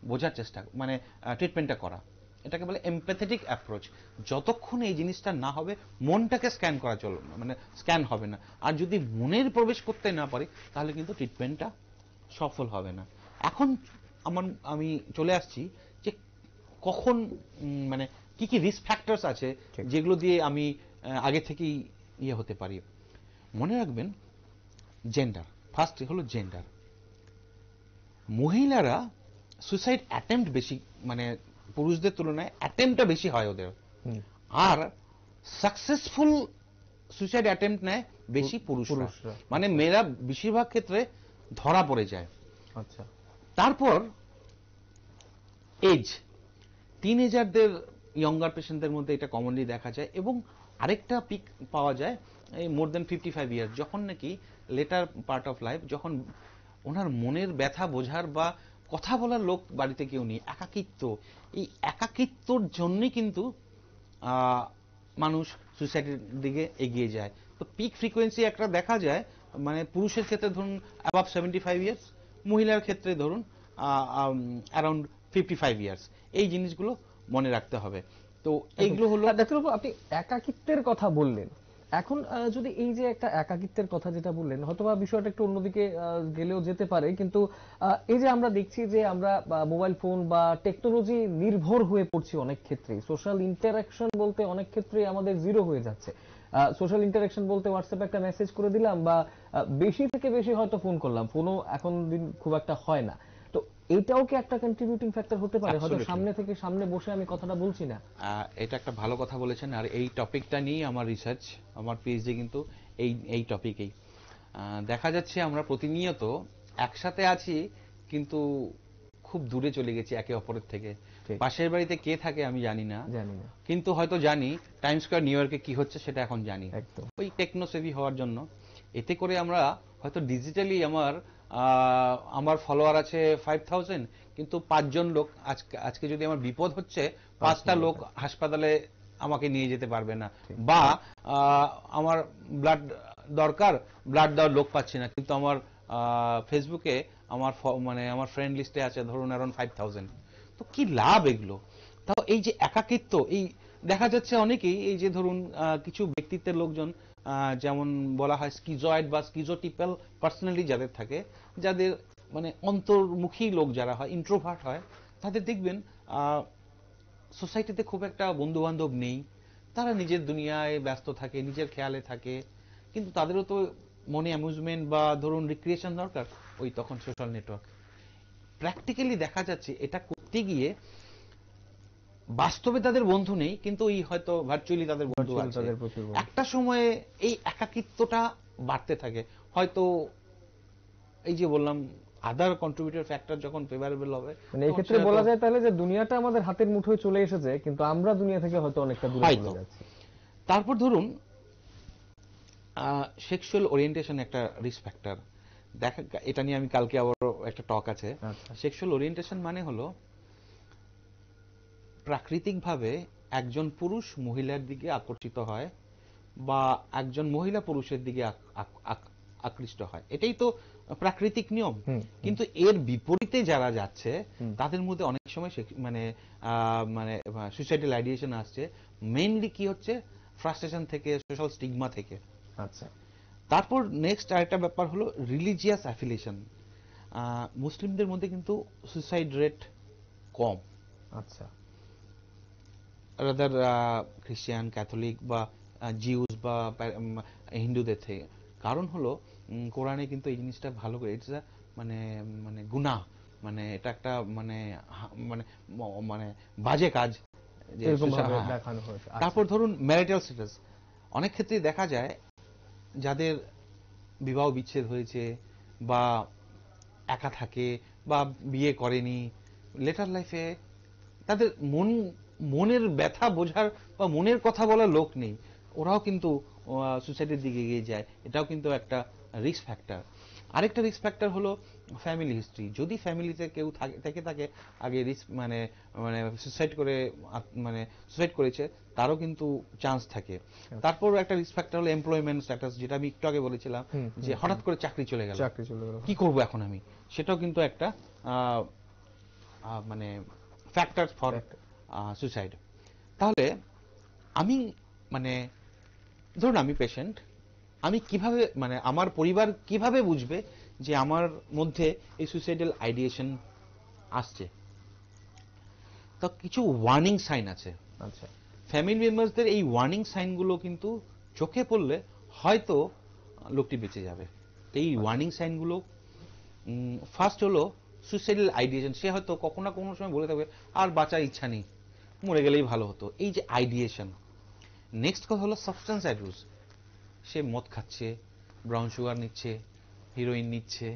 S2: বোঝার চেষ্টা মানে ট্রিটমেন্টটা করা এটাকে বলে এমপ্যাথেটিক অ্যাপ্রোচ যতক্ষণ এই জিনিসটা না হবে মনটাকে স্ক্যান করা চল মানে স্ক্যান হবে না আর যদি মনের প্রবেশ করতে না পারে তাহলে কিন্তু ট্রিটমেন্টটা সফল হবে না এখন আমার আমি চলে আসছি যে কখন মানে কি কি রিস্ক ফ্যাক্টরস আছে যেগুলো দিয়ে আমি আগে থেকেই ইয়ে হতে পারি মনে রাখবেন জেন্ডার ফার্স্ট হলো জেন্ডার মহিলারা সুইসাইড অ্যাটেম্প্ট বেশি মানে পুরুষদের তুলনায় অ্যাটেম্পটা বেশি হয় ওদের আর সাকসেসফুল সুইসাইড অ্যাটেম্প নেয় বেশি পুরুষ মানে মেয়েরা বেশিরভাগ ক্ষেত্রে ধরা পড়ে যায় আচ্ছা তারপর এজ টিনেজারদের ইয়ঙ্গার পেশেন্টদের মধ্যে এটা কমনলি দেখা যায় এবং আরেকটা পিক পাওয়া যায় এই মোর দেন ফিফটি ফাইভ ইয়ার যখন নাকি লেটার পার্ট অফ লাইফ যখন ওনার মনের ব্যথা বোঝার বা কথা বলার লোক বাড়িতে কেউ নেই একাকিত্ব এই একাকিত্বর জন্যই কিন্তু মানুষ সুইসাইডের দিকে এগিয়ে যায় তো পিক ফ্রিকোয়েন্সি একটা দেখা যায় মানে পুরুষের ক্ষেত্রে ধরুন অ্যাবাভ সেভেন্টি ফাইভ ইয়ার্স মহিলার ক্ষেত্রে ধরুন অ্যারাউন্ড ফিফটি ফাইভ ইয়ার্স এই জিনিসগুলো মনে রাখতে হবে
S1: তো এইগুলো হলো দেখুন আপনি একাকিত্বের কথা বললেন এখন যদি এই যে একটা একাকিত্বের কথা যেটা বললেন হয়তো বা বিষয়টা একটু অন্যদিকে গেলেও যেতে পারে কিন্তু এই যে আমরা দেখছি যে আমরা মোবাইল ফোন বা টেকনোলজি নির্ভর হয়ে পড়ছি অনেক ক্ষেত্রে সোশ্যাল ইন্টারাকশন বলতে অনেক ক্ষেত্রে আমাদের জিরো হয়ে যাচ্ছে সোশ্যাল ইন্টারাকশন বলতে হোয়াটসঅ্যাপে একটা মেসেজ করে দিলাম বা বেশি থেকে বেশি হয়তো ফোন করলাম ফোনও এখন দিন খুব একটা হয় না এটাও কি একটা কন্ট্রিবিউটিং ফ্যাক্টর হতে পারে হয়তো সামনে থেকে সামনে বসে আমি কথাটা বলছি না
S2: এটা একটা ভালো কথা বলেছেন আর এই টপিকটা নিয়ে আমার রিসার্চ আমার পিএইচডি কিন্তু এই এই টপিকেই দেখা যাচ্ছে আমরা প্রতিনিয়ত একসাথে আছি কিন্তু খুব দূরে চলে গেছি একে অপরের থেকে পাশের বাড়িতে কে থাকে আমি জানি না জানি না কিন্তু হয়তো জানি টাইম স্কোয়ার নিউ ইয়র্কে কি হচ্ছে সেটা এখন জানি একদম ওই টেকনোসেভি হওয়ার জন্য এতে করে আমরা হয়তো ডিজিটালি আমার আমার ফলোয়ার আছে ফাইভ থাউজেন্ড কিন্তু পাঁচজন লোক আজকে আজকে যদি আমার বিপদ হচ্ছে পাঁচটা লোক হাসপাতালে আমাকে নিয়ে যেতে পারবে না বা আমার ব্লাড দরকার ব্লাড দেওয়ার লোক পাচ্ছি না কিন্তু আমার ফেসবুকে আমার মানে আমার ফ্রেন্ড লিস্টে আছে ধরুন অ্যারাউন্ড ফাইভ থাউজেন্ড তো কি লাভ এগুলো তাও এই যে একাকিত্ব এই দেখা যাচ্ছে অনেকেই এই যে ধরুন কিছু ব্যক্তিত্বের লোকজন যেমন বলা হয় স্কিজয়েড বা স্কিজোটিপ্যাল পার্সোনালিটি যাদের থাকে যাদের মানে অন্তর্মুখী লোক যারা হয় ইন্ট্রোভার্ট হয় তাদের দেখবেন সোসাইটিতে খুব একটা বন্ধুবান্ধব নেই তারা নিজের দুনিয়ায় ব্যস্ত থাকে নিজের খেয়ালে থাকে কিন্তু তাদেরও তো মনে অ্যামিউজমেন্ট বা ধরুন রিক্রিয়েশন দরকার ওই তখন সোশ্যাল নেটওয়ার্ক প্র্যাকটিক্যালি দেখা যাচ্ছে এটা করতে গিয়ে বাস্তবে তাদের বন্ধু নেই কিন্তু এই হয়তো ভার্চুয়ালি তাদের বন্ধু আছে একটা সময়ে এই একাকিত্বটা বাড়তে থাকে হয়তো এই যে বললাম আদার কন্ট্রিবিউটর ফ্যাক্টর যখন ফেভারেবল হবে মানে এই ক্ষেত্রে বলা যায়
S1: তাহলে যে দুনিয়াটা আমাদের হাতের মুঠোয় চলে এসেছে কিন্তু আমরা দুনিয়া থেকে হয়তো অনেকটা দূরে চলে যাচ্ছি তারপর ধরুন
S2: সেক্সুয়াল ওরিয়েন্টেশন একটা রিস্ক ফ্যাক্টর দেখা এটা নিয়ে আমি কালকে আবার একটা টক আছে সেক্সুয়াল আচ্ছা। ওরিয়েন্টেশন মানে হলো প্রাকৃতিকভাবে একজন পুরুষ মহিলার দিকে আকর্ষিত হয় বা একজন মহিলা পুরুষের দিকে আকৃষ্ট হয় এটাই তো প্রাকৃতিক নিয়ম কিন্তু এর বিপরীতে যারা যাচ্ছে তাদের মধ্যে অনেক সময় মানে মানে সুসাইডাল আইডিয়েশন আসছে মেইনলি কি হচ্ছে ফ্রাস্ট্রেশন থেকে সোশ্যাল স্টিগমা থেকে আচ্ছা তারপর নেক্সট আরেকটা ব্যাপার হলো রিলিজিয়াস অ্যাফিলেশন মুসলিমদের মধ্যে কিন্তু সুইসাইড রেট কম আচ্ছা রাদার খ্রিস্টিয়ান ক্যাথলিক বা জিউস uh, বা হিন্দুদের থেকে কারণ হলো কোরআনে কিন্তু এই জিনিসটা ভালো করে ইটস মানে মানে গুণা মানে এটা একটা মানে মানে মানে বাজে কাজ হ্যাঁ। আচ্ছা। তারপর ধরুন ম্যারিটাল স্ট্যাটাস অনেক ক্ষেত্রে দেখা যায় যাদের বিবাহ বিচ্ছেদ হয়েছে বা একা থাকে বা বিয়ে করেনি লেটার লাইফে তাদের মন মনের ব্যথা বোঝার বা মনের কথা বলার লোক নেই ওরাও কিন্তু সুসাইডের দিকে এগিয়ে যায় এটাও কিন্তু একটা রিস্ক ফ্যাক্টর আরেকটা রিস্ক ফ্যাক্টর হলো ফ্যামিলি হিস্ট্রি যদি ফ্যামিলিতে কেউ থাকে থেকে থাকে আগে রিস্ক মানে মানে সুসাইড করে মানে সুসাইড করেছে তারও কিন্তু চান্স থাকে তারপর একটা রিস্ক ফ্যাক্টর হলো এমপ্লয়মেন্ট স্ট্যাটাস যেটা আমি একটু আগে বলেছিলাম যে হঠাৎ করে চাকরি চলে গেল চাকরি চলে গেল কি করবো এখন আমি সেটাও কিন্তু একটা মানে ফ্যাক্টর ফর সুইসাইড তাহলে আমি মানে ধরুন আমি পেশেন্ট আমি কিভাবে মানে আমার পরিবার কিভাবে বুঝবে যে আমার মধ্যে এই সুইসাইডাল আইডিয়েশন আসছে তো কিছু ওয়ার্নিং সাইন আছে আচ্ছা ফ্যামিলি মেম্বারসদের এই ওয়ার্নিং সাইনগুলো কিন্তু চোখে পড়লে হয়তো লোকটি বেঁচে যাবে এই ওয়ার্নিং সাইনগুলো ফার্স্ট হলো সুইসাইডাল আইডিয়েশন সে হয়তো কখনো না কোনো সময় বলে থাকবে আর বাঁচার ইচ্ছা নেই মরে গেলেই ভালো হতো এই যে আইডিয়েশন নেক্সট কথা হলো সাবস্টেন্স অ্যাবিউজ সে মদ খাচ্ছে ব্রাউন সুগার নিচ্ছে হিরোইন নিচ্ছে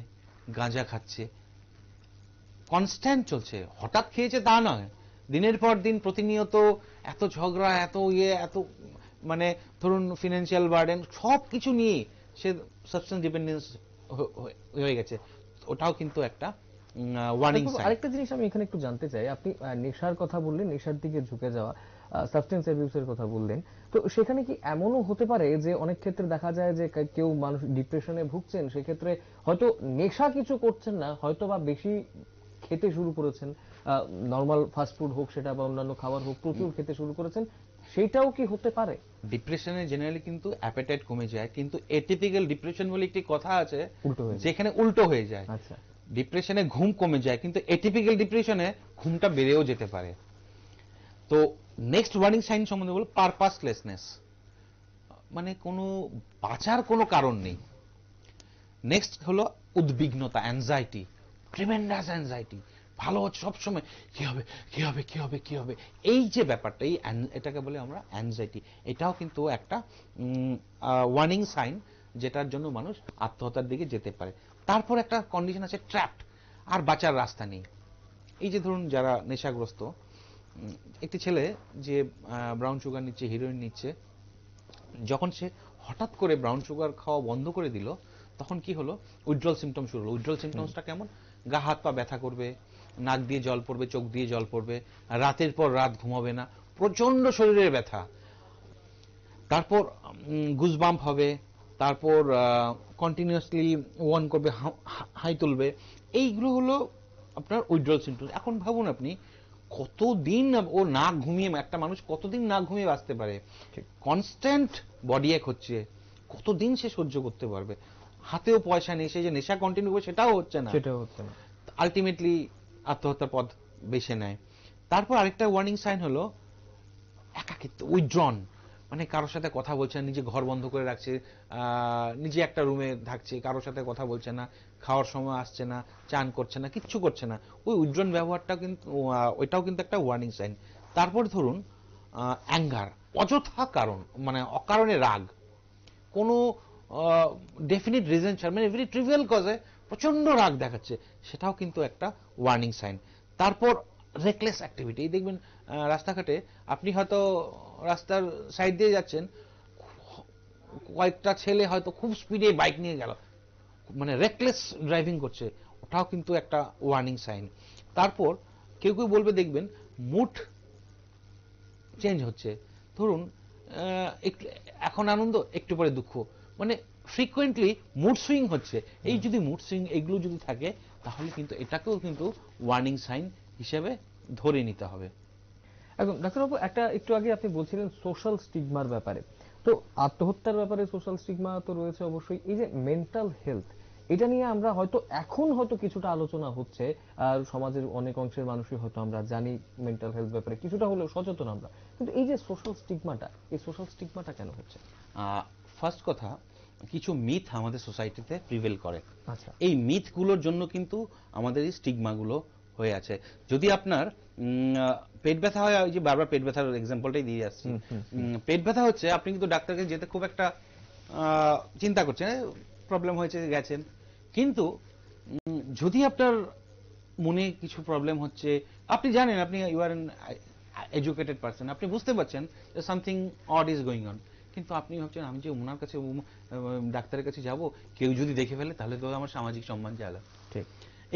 S2: গাঁজা খাচ্ছে কনস্ট্যান্ট চলছে হঠাৎ খেয়েছে তা নয় দিনের পর দিন প্রতিনিয়ত এত ঝগড়া এত ইয়ে এত মানে ধরুন ফিনান্সিয়াল বার্ডেন সব কিছু নিয়ে সে সাবস্টেন্স ডিপেন্ডেন্স হয়ে গেছে ওটাও কিন্তু একটা
S1: ওয়ার্নিং সাইন আরেকটা জিনিস আমি এখানে একটু জানতে চাই আপনি নেশার কথা বললেন নেশার দিকে ঝুঁকে যাওয়া সাবস্টেন্স অ্যাবিউসের কথা বললেন তো সেখানে কি এমনও হতে পারে যে অনেক ক্ষেত্রে দেখা যায় যে কেউ মানুষ ডিপ্রেশনে ভুগছেন সেক্ষেত্রে হয়তো নেশা কিছু করছেন না হয়তো বা বেশি খেতে শুরু করেছেন নর্মাল ফাস্টফুড হোক সেটা বা অন্যান্য খাবার হোক প্রচুর খেতে শুরু করেছেন সেটাও কি হতে পারে
S2: ডিপ্রেশনে জেনারেলি কিন্তু অ্যাপেটাইট কমে যায় কিন্তু এটিপিক্যাল ডিপ্রেশন বলে একটি কথা আছে যেখানে উল্টো হয়ে যায় আচ্ছা ডিপ্রেশনে ঘুম কমে যায় কিন্তু এটিপিক্যাল ডিপ্রেশনে ঘুমটা বেড়েও যেতে পারে তো নেক্সট ওয়ার্নিং সাইন সম্বন্ধে বলবো পারপাসলেসনেস মানে কোনো বাঁচার কোনো কারণ নেই নেক্সট হলো উদ্বিগ্নতা অ্যাংজাইটি ট্রিমেন্ডাস অ্যাংজাইটি ভালো হচ্ছে সবসময় কি হবে কি হবে কি হবে কি হবে এই যে ব্যাপারটা এই এটাকে বলে আমরা অ্যাংজাইটি এটাও কিন্তু একটা ওয়ার্নিং সাইন যেটার জন্য মানুষ আত্মহত্যার দিকে যেতে পারে তারপর একটা কন্ডিশন আছে ট্র্যাপড আর বাঁচার রাস্তা নেই এই যে ধরুন যারা নেশাগ্রস্ত একটি ছেলে যে ব্রাউন সুগার নিচ্ছে হিরোইন নিচ্ছে যখন সে হঠাৎ করে ব্রাউন সুগার খাওয়া বন্ধ করে দিল তখন কি হলো উইড্রল সিমটম শুরু হলো উইড্রল সিমটমসটা কেমন গা হাত পা ব্যথা করবে নাক দিয়ে জল পড়বে চোখ দিয়ে জল পড়বে রাতের পর রাত ঘুমাবে না প্রচন্ড শরীরের ব্যথা তারপর গুজবাম্প হবে তারপর কন্টিনিউয়াসলি ওয়ান করবে হাই তুলবে এইগুলো হলো আপনার উইড্রল সিমটম এখন ভাবুন আপনি কতদিন ও না ঘুমিয়ে একটা মানুষ কতদিন না ঘুমিয়ে বাঁচতে পারে কনস্ট্যান্ট বডি এক হচ্ছে কতদিন সে সহ্য করতে পারবে হাতেও পয়সা নেই সে যে নেশা কন্টিনিউ করবে সেটাও হচ্ছে না সেটাও হচ্ছে না আলটিমেটলি আত্মহত্যার পথ বেছে নেয় তারপর আরেকটা ওয়ার্নিং সাইন হলো একাকিত্ব উইথড্রন মানে কারোর সাথে কথা বলছে না নিজে ঘর বন্ধ করে রাখছে নিজে একটা রুমে থাকছে কারোর সাথে কথা বলছে না খাওয়ার সময় আসছে না চান করছে না কিচ্ছু করছে না ওই উজ্জ্বল ব্যবহারটা কিন্তু ওইটাও কিন্তু একটা ওয়ার্নিং সাইন তারপর ধরুন অ্যাঙ্গার অযথা কারণ মানে অকারণে রাগ কোনো ডেফিনিট রিজন ছাড়া মানে ভেরি ট্রিভিয়াল কজে প্রচন্ড রাগ দেখাচ্ছে সেটাও কিন্তু একটা ওয়ার্নিং সাইন তারপর রেকলেস অ্যাক্টিভিটি দেখবেন রাস্তাঘাটে আপনি হয়তো রাস্তার সাইড দিয়ে যাচ্ছেন কয়েকটা ছেলে হয়তো খুব স্পিডে বাইক নিয়ে গেল মানে রেকলেস ড্রাইভিং করছে ওটাও কিন্তু একটা ওয়ার্নিং সাইন তারপর কেউ কেউ বলবে দেখবেন মুড চেঞ্জ হচ্ছে ধরুন একটু এখন আনন্দ একটু পরে দুঃখ মানে ফ্রিকোয়েন্টলি মুড সুইং হচ্ছে এই যদি মুড সুইং এগুলো যদি থাকে তাহলে কিন্তু এটাকেও কিন্তু
S1: ওয়ার্নিং সাইন হিসেবে ধরে নিতে হবে এখন ডাক্তারবাবু একটা একটু আগে আপনি বলছিলেন সোশ্যাল স্টিগমার ব্যাপারে তো আত্মহত্যার ব্যাপারে সোশ্যাল স্টিগমা তো রয়েছে অবশ্যই এই যে মেন্টাল হেলথ এটা নিয়ে আমরা হয়তো এখন হয়তো কিছুটা আলোচনা হচ্ছে আর সমাজের অনেক অংশের মানুষই হয়তো আমরা জানি মেন্টাল হেলথ ব্যাপারে কিছুটা হলেও সচেতন আমরা কিন্তু এই যে সোশ্যাল স্টিগমাটা এই সোশ্যাল স্টিগমাটা কেন হচ্ছে ফার্স্ট কথা কিছু
S2: মিথ আমাদের সোসাইটিতে প্রিভেল করে আচ্ছা এই মিথগুলোর জন্য কিন্তু আমাদের এই স্টিগমাগুলো হয়ে আছে যদি আপনার পেট ব্যথা হয় ওই যে বারবার পেট ব্যথার এক্সাম্পলটাই দিয়ে যাচ্ছি পেট ব্যথা হচ্ছে আপনি কিন্তু ডাক্তারকে যেতে খুব একটা চিন্তা করছেন প্রবলেম হয়েছে গেছেন কিন্তু যদি আপনার মনে কিছু প্রবলেম হচ্ছে আপনি জানেন আপনি ইউ আর এডুকেটেড পার্সন আপনি বুঝতে পারছেন something odd is going on কিন্তু আপনি ভাবছেন আমি যে ওনার কাছে ডাক্তারের কাছে যাব কেউ যদি দেখে ফেলে তাহলে তো আমার সামাজিক সম্মান জ্বালা ঠিক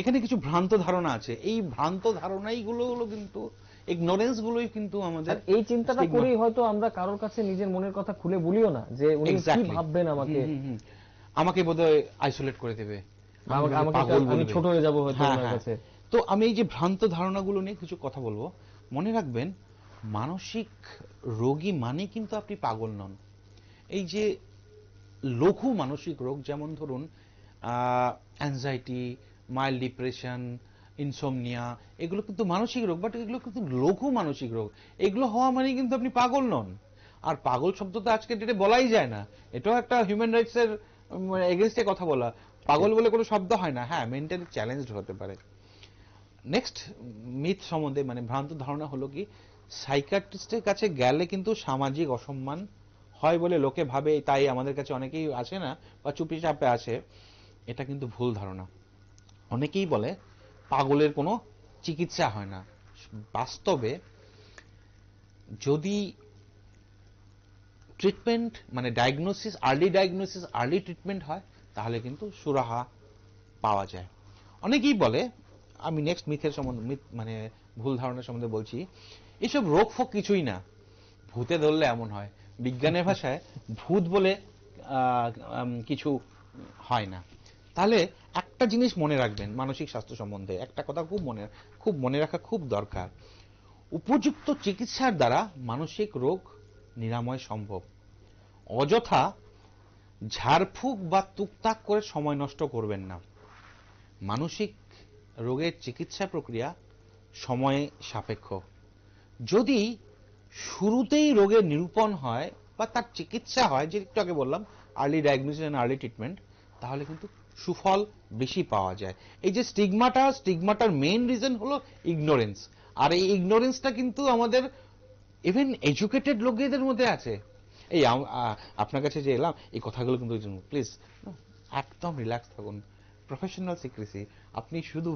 S2: এখানে কিছু ভ্রান্ত ধারণা আছে এই ভ্রান্ত ধারণাই গুলো কিন্তু ইগনোরেন্স গুলোই কিন্তু আমাদের এই চিন্তাটা করেই
S1: হয়তো আমরা কারোর কাছে নিজের মনের কথা খুলে বলিও না যে উনি কি ভাববেন আমাকে
S2: আমাকে বোধহয় আইসোলেট করে দেবে আমি ছোট হয়ে যাব হয়তো ওনার হ্যাঁ, হ্যাঁ। কাছে তো আমি এই যে ভ্রান্ত ধারণাগুলো নিয়ে কিছু কথা বলবো মনে রাখবেন মানসিক রোগী মানে কিন্তু আপনি পাগল নন এই যে লঘু মানসিক রোগ যেমন ধরুন অ্যাংজাইটি মাইল ডিপ্রেশন ইনসোমনিয়া এগুলো কিন্তু মানসিক রোগ বাট এগুলো কিন্তু লঘু মানসিক রোগ এগুলো হওয়া মানেই কিন্তু আপনি পাগল নন আর পাগল শব্দ তো আজকে ডেটে বলাই যায় না এটাও একটা হিউম্যান রাইটস এর এগেনস্টে কথা বলা পাগল বলে কোনো শব্দ হয় না হ্যাঁ মেন্টালি চ্যালেঞ্জ হতে পারে নেক্সট মিথ সম্বন্ধে মানে ভ্রান্ত ধারণা হলো কি সাইকাট্রিস্টের কাছে গেলে কিন্তু সামাজিক অসম্মান হয় বলে লোকে ভাবে তাই আমাদের কাছে অনেকেই আসে না বা চুপিচাপে আসে এটা কিন্তু ভুল ধারণা অনেকেই বলে পাগলের কোনো চিকিৎসা হয় না বাস্তবে যদি ট্রিটমেন্ট মানে diagnosis early diagnosis early treatment হয় তাহলে কিন্তু সুরাহা পাওয়া যায় অনেকেই বলে আমি নেক্সট মিথের সম্বন্ধে মানে ভুল ধারণার সম্বন্ধে বলছি এসব রোগ ফোক কিছুই না ভূতে ধরলে এমন হয় বিজ্ঞানের ভাষায় ভূত বলে কিছু হয় না তাহলে একটা জিনিস মনে রাখবেন মানসিক স্বাস্থ্য সম্বন্ধে একটা কথা খুব মনে খুব মনে রাখা খুব দরকার উপযুক্ত চিকিৎসার দ্বারা মানসিক রোগ নিরাময় সম্ভব অযথা ঝাড়ফুঁক বা তুকতাক করে সময় নষ্ট করবেন না মানসিক রোগের চিকিৎসা প্রক্রিয়া সময়ে সাপেক্ষ যদি শুরুতেই রোগের নিরূপণ হয় বা তার চিকিৎসা হয় যে একটু আগে বললাম early diagnosis and early treatment তাহলে কিন্তু সুফল বেশি পাওয়া যায় এই যে স্টিগমাটা স্টিগমাটার মেইন রিজন হলো ইগনোরেন্স আর এই ইগনোরেন্সটা কিন্তু আমাদের ইভেন এডুকেটেড লোকেদের মধ্যে আছে এই আপনার কাছে যে এলাম এই কথাগুলো কিন্তু প্লিজ একদম রিল্যাক্স থাকুন প্রফেশনাল সিক্রেসি আপনি শুধু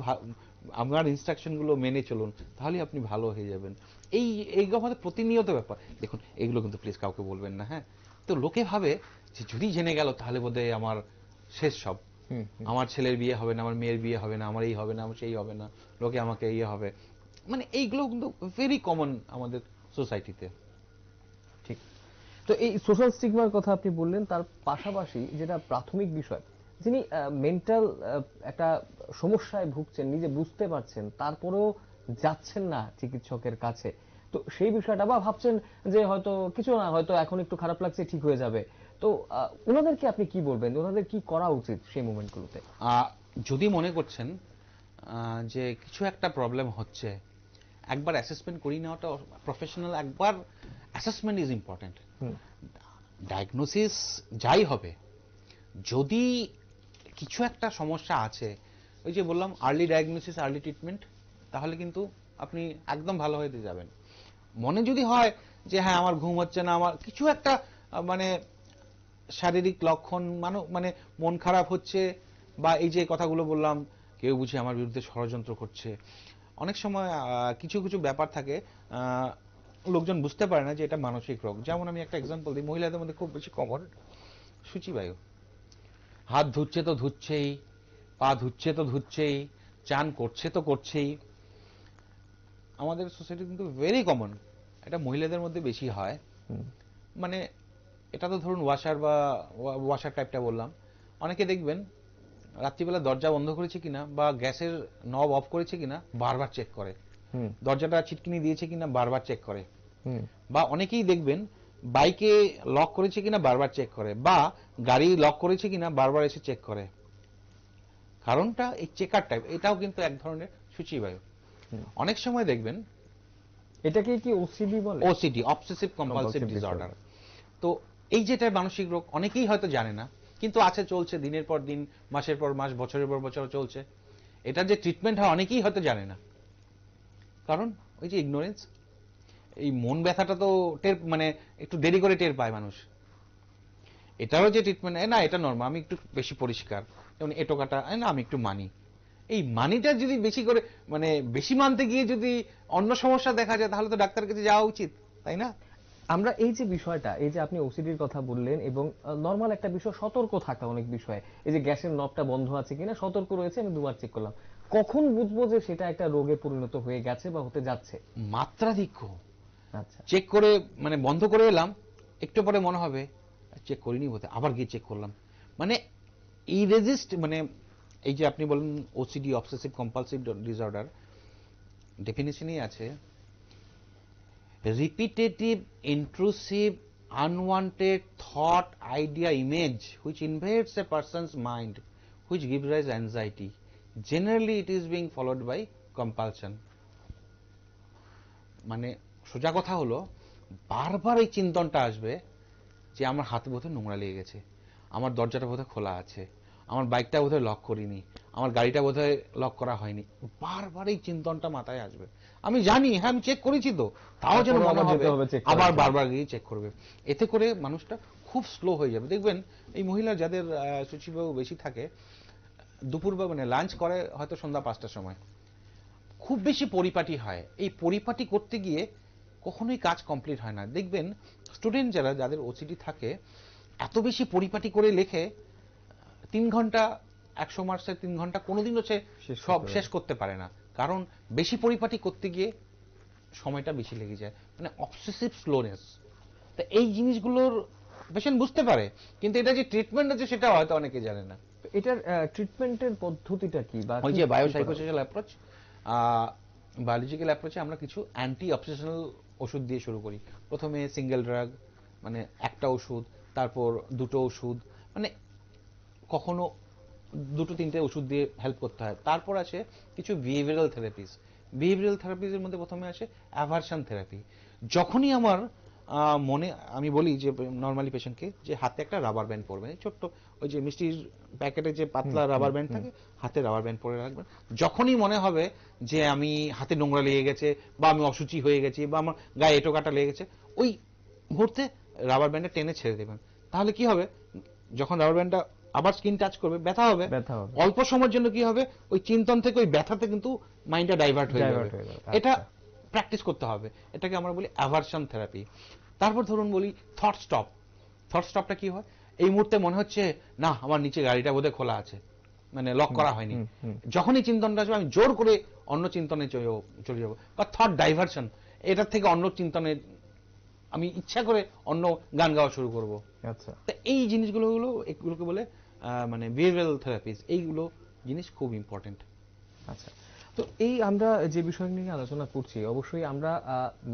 S2: আমার ইনস্ট্রাকশনগুলো মেনে চলুন তাহলে আপনি ভালো হয়ে যাবেন এই এইগুলো আমাদের প্রতিনিয়ত ব্যাপার দেখুন এগুলো কিন্তু প্লিজ কাউকে বলবেন না হ্যাঁ তো লোকে ভাবে যে যদি জেনে গেল তাহলে বোধহয় আমার শেষ সব আমার ছেলের বিয়ে হবে না আমার মেয়ের বিয়ে হবে না আমার এই হবে না সেই হবে না লোকে আমাকে ইয়ে হবে মানে এইগুলো কিন্তু ভেরি কমন আমাদের সোসাইটিতে
S1: ঠিক তো এই সোশ্যাল স্টিগমার কথা আপনি বললেন তার পাশাপাশি যেটা প্রাথমিক বিষয় যিনি মেন্টাল একটা সমস্যায় ভুগছেন নিজে বুঝতে পারছেন তারপরেও যাচ্ছেন না চিকিৎসকের কাছে তো সেই বিষয়টা বা ভাবছেন যে হয়তো কিছু না হয়তো এখন একটু খারাপ লাগছে ঠিক হয়ে যাবে তো ওনাদেরকে আপনি কি বলবেন ওনাদের কি করা উচিত সেই মুভমেন্টগুলোতে
S2: যদি মনে করছেন যে কিছু একটা প্রবলেম হচ্ছে একবার অ্যাসেসমেন্ট করি নেওয়াটা প্রফেশনাল একবার অ্যাসেসমেন্ট ইজ ইম্পর্টেন্ট ডায়াগনোসিস যাই হবে যদি কিছু একটা সমস্যা আছে ওই যে বললাম আর্লি ডায়াগনোসিস আর্লি ট্রিটমেন্ট তাহলে কিন্তু আপনি একদম ভালো হয়ে যাবেন মনে যদি হয় যে হ্যাঁ আমার ঘুম হচ্ছে না আমার কিছু একটা মানে শারীরিক লক্ষণ মানো মানে মন খারাপ হচ্ছে বা এই যে কথাগুলো বললাম কেউ বুঝে আমার বিরুদ্ধে ষড়যন্ত্র করছে অনেক সময় কিছু কিছু ব্যাপার থাকে লোকজন বুঝতে পারে না যে এটা মানসিক রোগ যেমন আমি একটা এক্সাম্পল দিই মহিলাদের মধ্যে খুব বেশি কমন সূচিবায়ু হাত ধুচ্ছে তো ধুচ্ছেই পা ধুচ্ছে তো ধুচ্ছেই চান করছে তো করছেই আমাদের সোসাইটি কিন্তু ভেরি কমন এটা মহিলাদের মধ্যে বেশি হয় মানে এটা তো ধরুন ওয়াশার বা ওয়াশার টাইপটা বললাম অনেকে দেখবেন রাত্রিবেলা দরজা বন্ধ করেছে কিনা বা গ্যাসের নব অফ করেছে কিনা বারবার চেক করে দরজাটা ছিটকিনি দিয়েছে কিনা বারবার চেক করে বা অনেকেই দেখবেন বাইকে লক করেছে কিনা বারবার চেক করে বা গাড়ি লক করেছে কিনা বারবার এসে চেক করে কারণটা এই চেকার টাইপ এটাও কিন্তু এক ধরনের সূচি বায়ু অনেক সময় দেখবেন এটাকে কি ওসিডি বলে ওসিডি অবসেসিভ কম্পালসিভ ডিসঅর্ডার তো এই যেটা মানসিক রোগ অনেকেই হয়তো জানে না কিন্তু আছে চলছে দিনের পর দিন মাসের পর মাস বছরের পর বছর চলছে এটা যে ট্রিটমেন্ট হয় অনেকেই হয়তো জানে না কারণ ওই যে ইগনোরেন্স এই মন ব্যথাটা তো টের মানে একটু দেরি করে টের পায় মানুষ এটারও যে ট্রিটমেন্ট না এটা নর্মাল আমি একটু বেশি পরিষ্কার যেমন এটোকাটা না আমি একটু মানি এই মানিটা যদি বেশি করে
S1: মানে বেশি মানতে গিয়ে যদি অন্য সমস্যা দেখা যায় তাহলে তো ডাক্তার কাছে যাওয়া উচিত তাই না আমরা এই যে বিষয়টা এই যে আপনি ওসিডির কথা বললেন এবং নর্মাল একটা বিষয় সতর্ক থাকা অনেক বিষয়ে এই যে গ্যাসের নবটা বন্ধ আছে কিনা সতর্ক রয়েছে আমি দুবার চেক করলাম কখন বুঝবো যে সেটা একটা রোগে পরিণত হয়ে গেছে বা হতে যাচ্ছে মাত্রাধিক্য আচ্ছা চেক করে
S2: মানে বন্ধ করে এলাম একটু পরে মনে হবে চেক করিনি হতে আবার গিয়ে চেক করলাম মানে এই রেজিস্ট মানে এই যে আপনি বলেন ওসিডি অবসেসিভ কম্পালসিভ ডিসঅর্ডার ডেফিনেশনই আছে repetitive, intrusive, unwanted thought, idea, image which invades a person's mind which gives rise anxiety. Generally it is being followed by compulsion. মানে সোজা কথা হলো বারবার এই চিন্তনটা আসবে যে আমার হাতে বোধহয় নোংরা লেগে গেছে আমার দরজাটা বোধহয় খোলা আছে আমার বাইকটা বোধহয় লক করিনি আমার গাড়িটা বোধহয় লক করা হয়নি বারবার এই চিন্তনটা মাথায় আসবে আমি জানি হ্যাঁ আমি চেক করেছি তো তাও যেন আবার বারবার গিয়ে চেক করবে এতে করে মানুষটা খুব স্লো হয়ে যাবে দেখবেন এই মহিলা যাদের সচিবাবু বেশি থাকে দুপুর বা মানে লাঞ্চ করে হয়তো সন্ধ্যা পাঁচটার সময় খুব বেশি পরিপাটি হয় এই পরিপাটি করতে গিয়ে কখনোই কাজ কমপ্লিট হয় না দেখবেন স্টুডেন্ট যারা যাদের ওসিডি থাকে এত বেশি পরিপাটি করে লেখে তিন ঘন্টা একশো মার্কসের তিন ঘন্টা কোনোদিনও হচ্ছে সব শেষ করতে পারে না কারণ বেশি পরিপাটি করতে গিয়ে সময়টা বেশি লেগে যায় মানে অবসেসিভ স্লোনেস তা এই জিনিসগুলোর পেশেন্ট বুঝতে পারে কিন্তু এটা যে ট্রিটমেন্ট আছে সেটা হয়তো অনেকে জানে না
S1: এটার ট্রিটমেন্টের পদ্ধতিটা কি বা ওই যে বায়োসাইকোসোশিয়াল
S2: অ্যাপ্রোচ বায়োলজিক্যাল অ্যাপ্রোচে আমরা কিছু অ্যান্টি অবসেশনাল ওষুধ দিয়ে শুরু করি প্রথমে সিঙ্গেল ড্রাগ মানে একটা ওষুধ তারপর দুটো ওষুধ মানে কখনো দুটো তিনটে ওষুধ দিয়ে হেল্প করতে হয় তারপর আছে কিছু বিহেভিয়ারাল থেরাপিস বিহেভিয়ারাল থেরাপিসের মধ্যে প্রথমে আছে অ্যাভারশন থেরাপি যখনই আমার মনে আমি বলি যে নর্মালি পেশেন্টকে যে হাতে একটা রাবার ব্যান্ড পরবে ছোট্ট ওই যে মিষ্টির প্যাকেটে যে পাতলা রাবার ব্যান্ড থাকে হাতে রাবার ব্যান্ড পরে রাখবেন যখনই মনে হবে যে আমি হাতে নোংরা লেগে গেছে বা আমি অসুচি হয়ে গেছি বা আমার গায়ে এটো কাটা লেগে গেছে ওই মুহূর্তে রাবার ব্যান্ডটা টেনে ছেড়ে দেবেন তাহলে কি হবে যখন রাবার ব্যান্ডটা আবার স্কিন টাচ করবে ব্যথা হবে অল্প সময়ের জন্য কি হবে ওই চিন্তন থেকে ওই ব্যথাতে কিন্তু মাইন্ডটা ডাইভার্ট হয়ে যাবে এটা প্র্যাকটিস আচ্ছা। করতে হবে এটাকে আমরা বলি অ্যাভারশন থেরাপি তারপর ধরুন বলি থট স্টপ থট স্টপটা কি হয় এই মুহূর্তে মনে হচ্ছে না আমার নিচে গাড়িটা বোধহয় খোলা আছে মানে লক করা হয়নি যখনই চিন্তনটা আসবে আমি জোর করে অন্য চিন্তনে চলে যাবো বা থট ডাইভারশন এটার থেকে অন্য চিন্তনে আমি ইচ্ছা করে অন্য গান গাওয়া শুরু করবো আচ্ছা তা এই জিনিসগুলো হলো এগুলোকে বলে মানে বিহেভিয়ারাল থেরাপিস এইগুলো জিনিস খুব ইম্পর্টেন্ট
S1: আচ্ছা তো এই আমরা যে বিষয় নিয়ে আলোচনা করছি অবশ্যই আমরা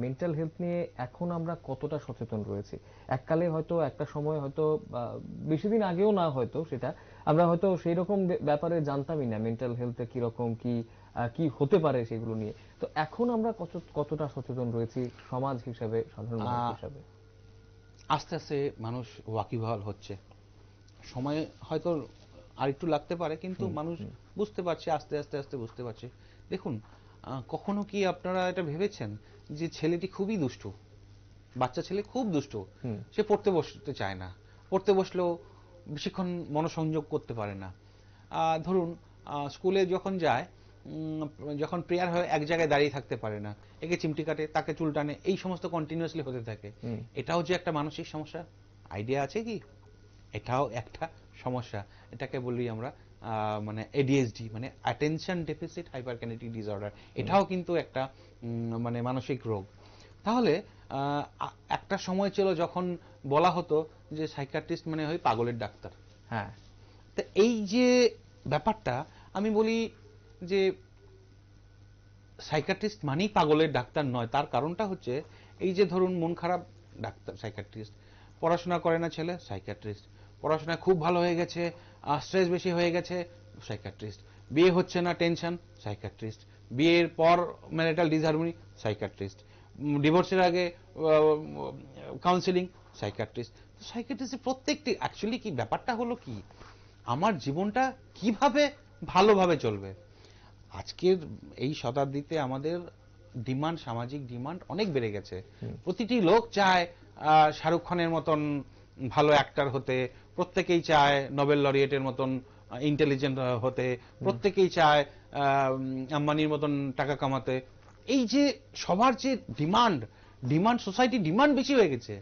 S1: মেন্টাল হেলথ নিয়ে এখন আমরা কতটা সচেতন রয়েছি এককালে হয়তো একটা সময় হয়তো বেশি দিন আগেও না হয়তো সেটা আমরা হয়তো সেই রকম ব্যাপারে জানতামই না মেন্টাল হেলথে কিরকম কি কি হতে পারে সেগুলো নিয়ে তো এখন আমরা কত কতটা সচেতন রয়েছি সমাজ হিসাবে সাধারণ মানুষ হিসাবে
S2: আস্তে আস্তে মানুষ ওয়াকিবহাল হচ্ছে সময় হয়তো আরেকটু লাগতে পারে কিন্তু মানুষ বুঝতে পারছে আস্তে আস্তে আস্তে বুঝতে পারছে দেখুন কখনো কি আপনারা এটা ভেবেছেন যে ছেলেটি খুবই দুষ্ট বাচ্চা ছেলে খুব দুষ্ট সে পড়তে বসতে চায় না পড়তে বসলেও বেশিক্ষণ মনোসংযোগ করতে পারে না ধরুন স্কুলে যখন যায় যখন প্রেয়ার হয় এক জায়গায় দাঁড়িয়ে থাকতে পারে না একে চিমটি কাটে তাকে চুল টানে এই সমস্ত কন্টিনিউয়াসলি হতে থাকে এটাও যে একটা মানসিক সমস্যা আইডিয়া আছে কি এটাও একটা সমস্যা এটাকে বলি আমরা মানে এডিএসডি মানে অ্যাটেনশন ডেফিসিট কেনেটিক ডিসঅর্ডার এটাও কিন্তু একটা মানে মানসিক রোগ তাহলে একটা সময় ছিল যখন বলা হতো যে সাইকার্টিস্ট মানে হয় পাগলের ডাক্তার হ্যাঁ তা এই যে ব্যাপারটা আমি বলি যে সাইকার্টিস্ট মানেই পাগলের ডাক্তার নয় তার কারণটা হচ্ছে এই যে ধরুন মন খারাপ ডাক্তার সাইকার্টিস্ট পড়াশোনা করে না ছেলে সাইকার্টিস্ট পড়াশোনায় খুব ভালো হয়ে গেছে স্ট্রেস বেশি হয়ে গেছে সাইকাট্রিস্ট বিয়ে হচ্ছে না টেনশন সাইকাট্রিস্ট বিয়ের পর ম্যারিটাল ডিসহারমনি সাইকাট্রিস্ট ডিভোর্সের আগে কাউন্সিলিং সাইকাট্রিস্ট সাইকাট্রিস্টের প্রত্যেকটি অ্যাকচুয়ালি কি ব্যাপারটা হলো কি আমার জীবনটা কিভাবে ভালোভাবে চলবে আজকের এই শতাব্দীতে আমাদের ডিমান্ড সামাজিক ডিমান্ড অনেক বেড়ে গেছে প্রতিটি লোক চায় শাহরুখ খানের মতন ভালো অ্যাক্টার হতে প্রত্যেকেই চায় নোবেল লরিয়েটের মতন ইন্টেলিজেন্ট হতে প্রত্যেকেই চায় আম্বানির মতন টাকা কামাতে এই যে সবার যে ডিমান্ড ডিমান্ড সোসাইটি ডিমান্ড বেশি হয়ে গেছে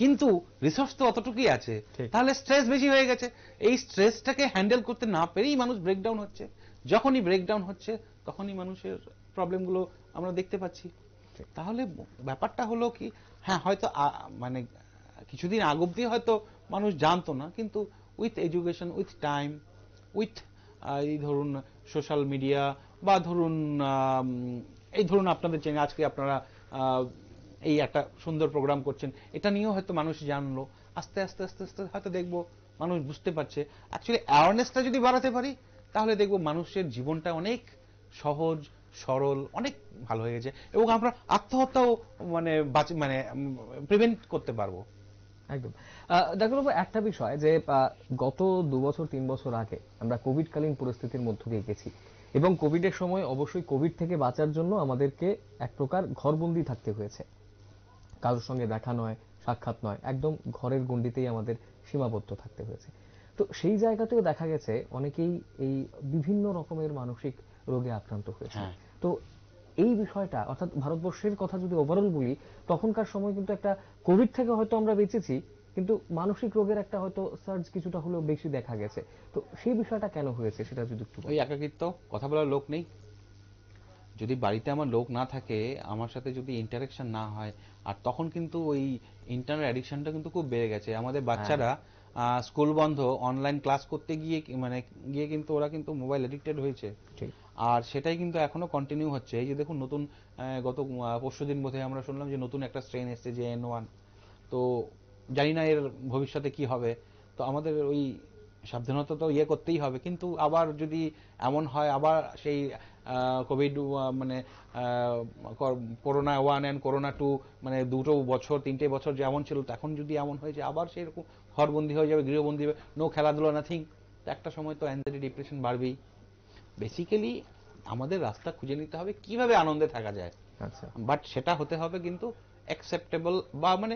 S2: কিন্তু রিসোর্স তো অতটুকুই আছে তাহলে স্ট্রেস বেশি হয়ে গেছে এই স্ট্রেসটাকে হ্যান্ডেল করতে না পেরেই মানুষ ব্রেকডাউন হচ্ছে যখনই ব্রেকডাউন হচ্ছে তখনই মানুষের প্রবলেমগুলো আমরা দেখতে পাচ্ছি তাহলে ব্যাপারটা হলো কি হ্যাঁ হয়তো মানে কিছুদিন আগ অব্দি হয়তো মানুষ জানতো না কিন্তু with education with time with এই ধরুন সোশ্যাল মিডিয়া বা ধরুন এই ধরুন আপনাদের চেনে আজকে আপনারা এই একটা সুন্দর প্রোগ্রাম করছেন এটা নিয়েও হয়তো মানুষ জানলো আস্তে আস্তে আস্তে আস্তে হয়তো দেখবো মানুষ বুঝতে পারছে অ্যাকচুয়ালি অ্যাওয়ারনেসটা যদি বাড়াতে পারি তাহলে দেখবো মানুষের জীবনটা অনেক সহজ সরল অনেক ভালো হয়ে গেছে এবং আমরা আত্মহত্যাও মানে মানে
S1: প্রিভেন্ট করতে পারবো একদম ডাক্তারবাবু একটা বিষয় যে গত দু বছর তিন বছর আগে আমরা কোভিডকালীন পরিস্থিতির মধ্য দিয়ে গেছি এবং কোভিডের সময় অবশ্যই কোভিড থেকে বাঁচার জন্য আমাদেরকে এক প্রকার ঘরবন্দি থাকতে হয়েছে কারোর সঙ্গে দেখা নয় সাক্ষাৎ নয় একদম ঘরের গণ্ডিতেই আমাদের সীমাবদ্ধ থাকতে হয়েছে তো সেই জায়গাতেও দেখা গেছে অনেকেই এই বিভিন্ন রকমের মানসিক রোগে আক্রান্ত হয়েছে হ্যাঁ। তো এই বিষয়টা অর্থাৎ ভারতবর্ষের কথা যদি ওভারঅল বলি তখনকার সময় কিন্তু একটা কোভিড থেকে হয়তো আমরা বেঁচেছি কিন্তু মানসিক রোগের একটা হয়তো সার্জ কিছুটা হলেও বেশি দেখা গেছে তো সেই বিষয়টা কেন হয়েছে সেটা যদি একটু
S2: ওই একাকিত্ব কথা বলার লোক নেই যদি বাড়িতে আমার লোক না থাকে আমার সাথে যদি ইন্টারেকশন না হয় আর তখন কিন্তু ওই ইন্টারনেট অ্যাডিকশনটা কিন্তু খুব বেড়ে গেছে আমাদের হ্যাঁ। বাচ্চারা স্কুল বন্ধ অনলাইন ক্লাস করতে গিয়ে মানে গিয়ে কিন্তু ওরা কিন্তু মোবাইল অ্যাডিক্টেড হয়েছে ঠিক আর সেটাই কিন্তু এখনও কন্টিনিউ হচ্ছে এই যে দেখুন নতুন গত পরশু দিন বোধহয় আমরা শুনলাম যে নতুন একটা স্ট্রেন এসছে যে এন ওয়ান তো জানি না এর ভবিষ্যতে কি হবে তো আমাদের ওই সাবধানতা তো ইয়ে করতেই হবে কিন্তু আবার যদি এমন হয় আবার সেই কোভিড মানে corona one and corona two মানে দুটো বছর তিনটে বছর যেমন ছিল তখন যদি এমন হয় যে আবার সেরকম ঘরবন্দি হয়ে যাবে গৃহবন্দি হবে নো খেলাধুলা নাথিং একটা সময় তো অ্যাংজাইটি ডিপ্রেশন বাড়বেই বেসিক্যালি আমাদের রাস্তা খুঁজে নিতে হবে কিভাবে আনন্দে থাকা যায় আচ্ছা বাট সেটা হতে হবে কিন্তু অ্যাকসেপ্টেবল বা মানে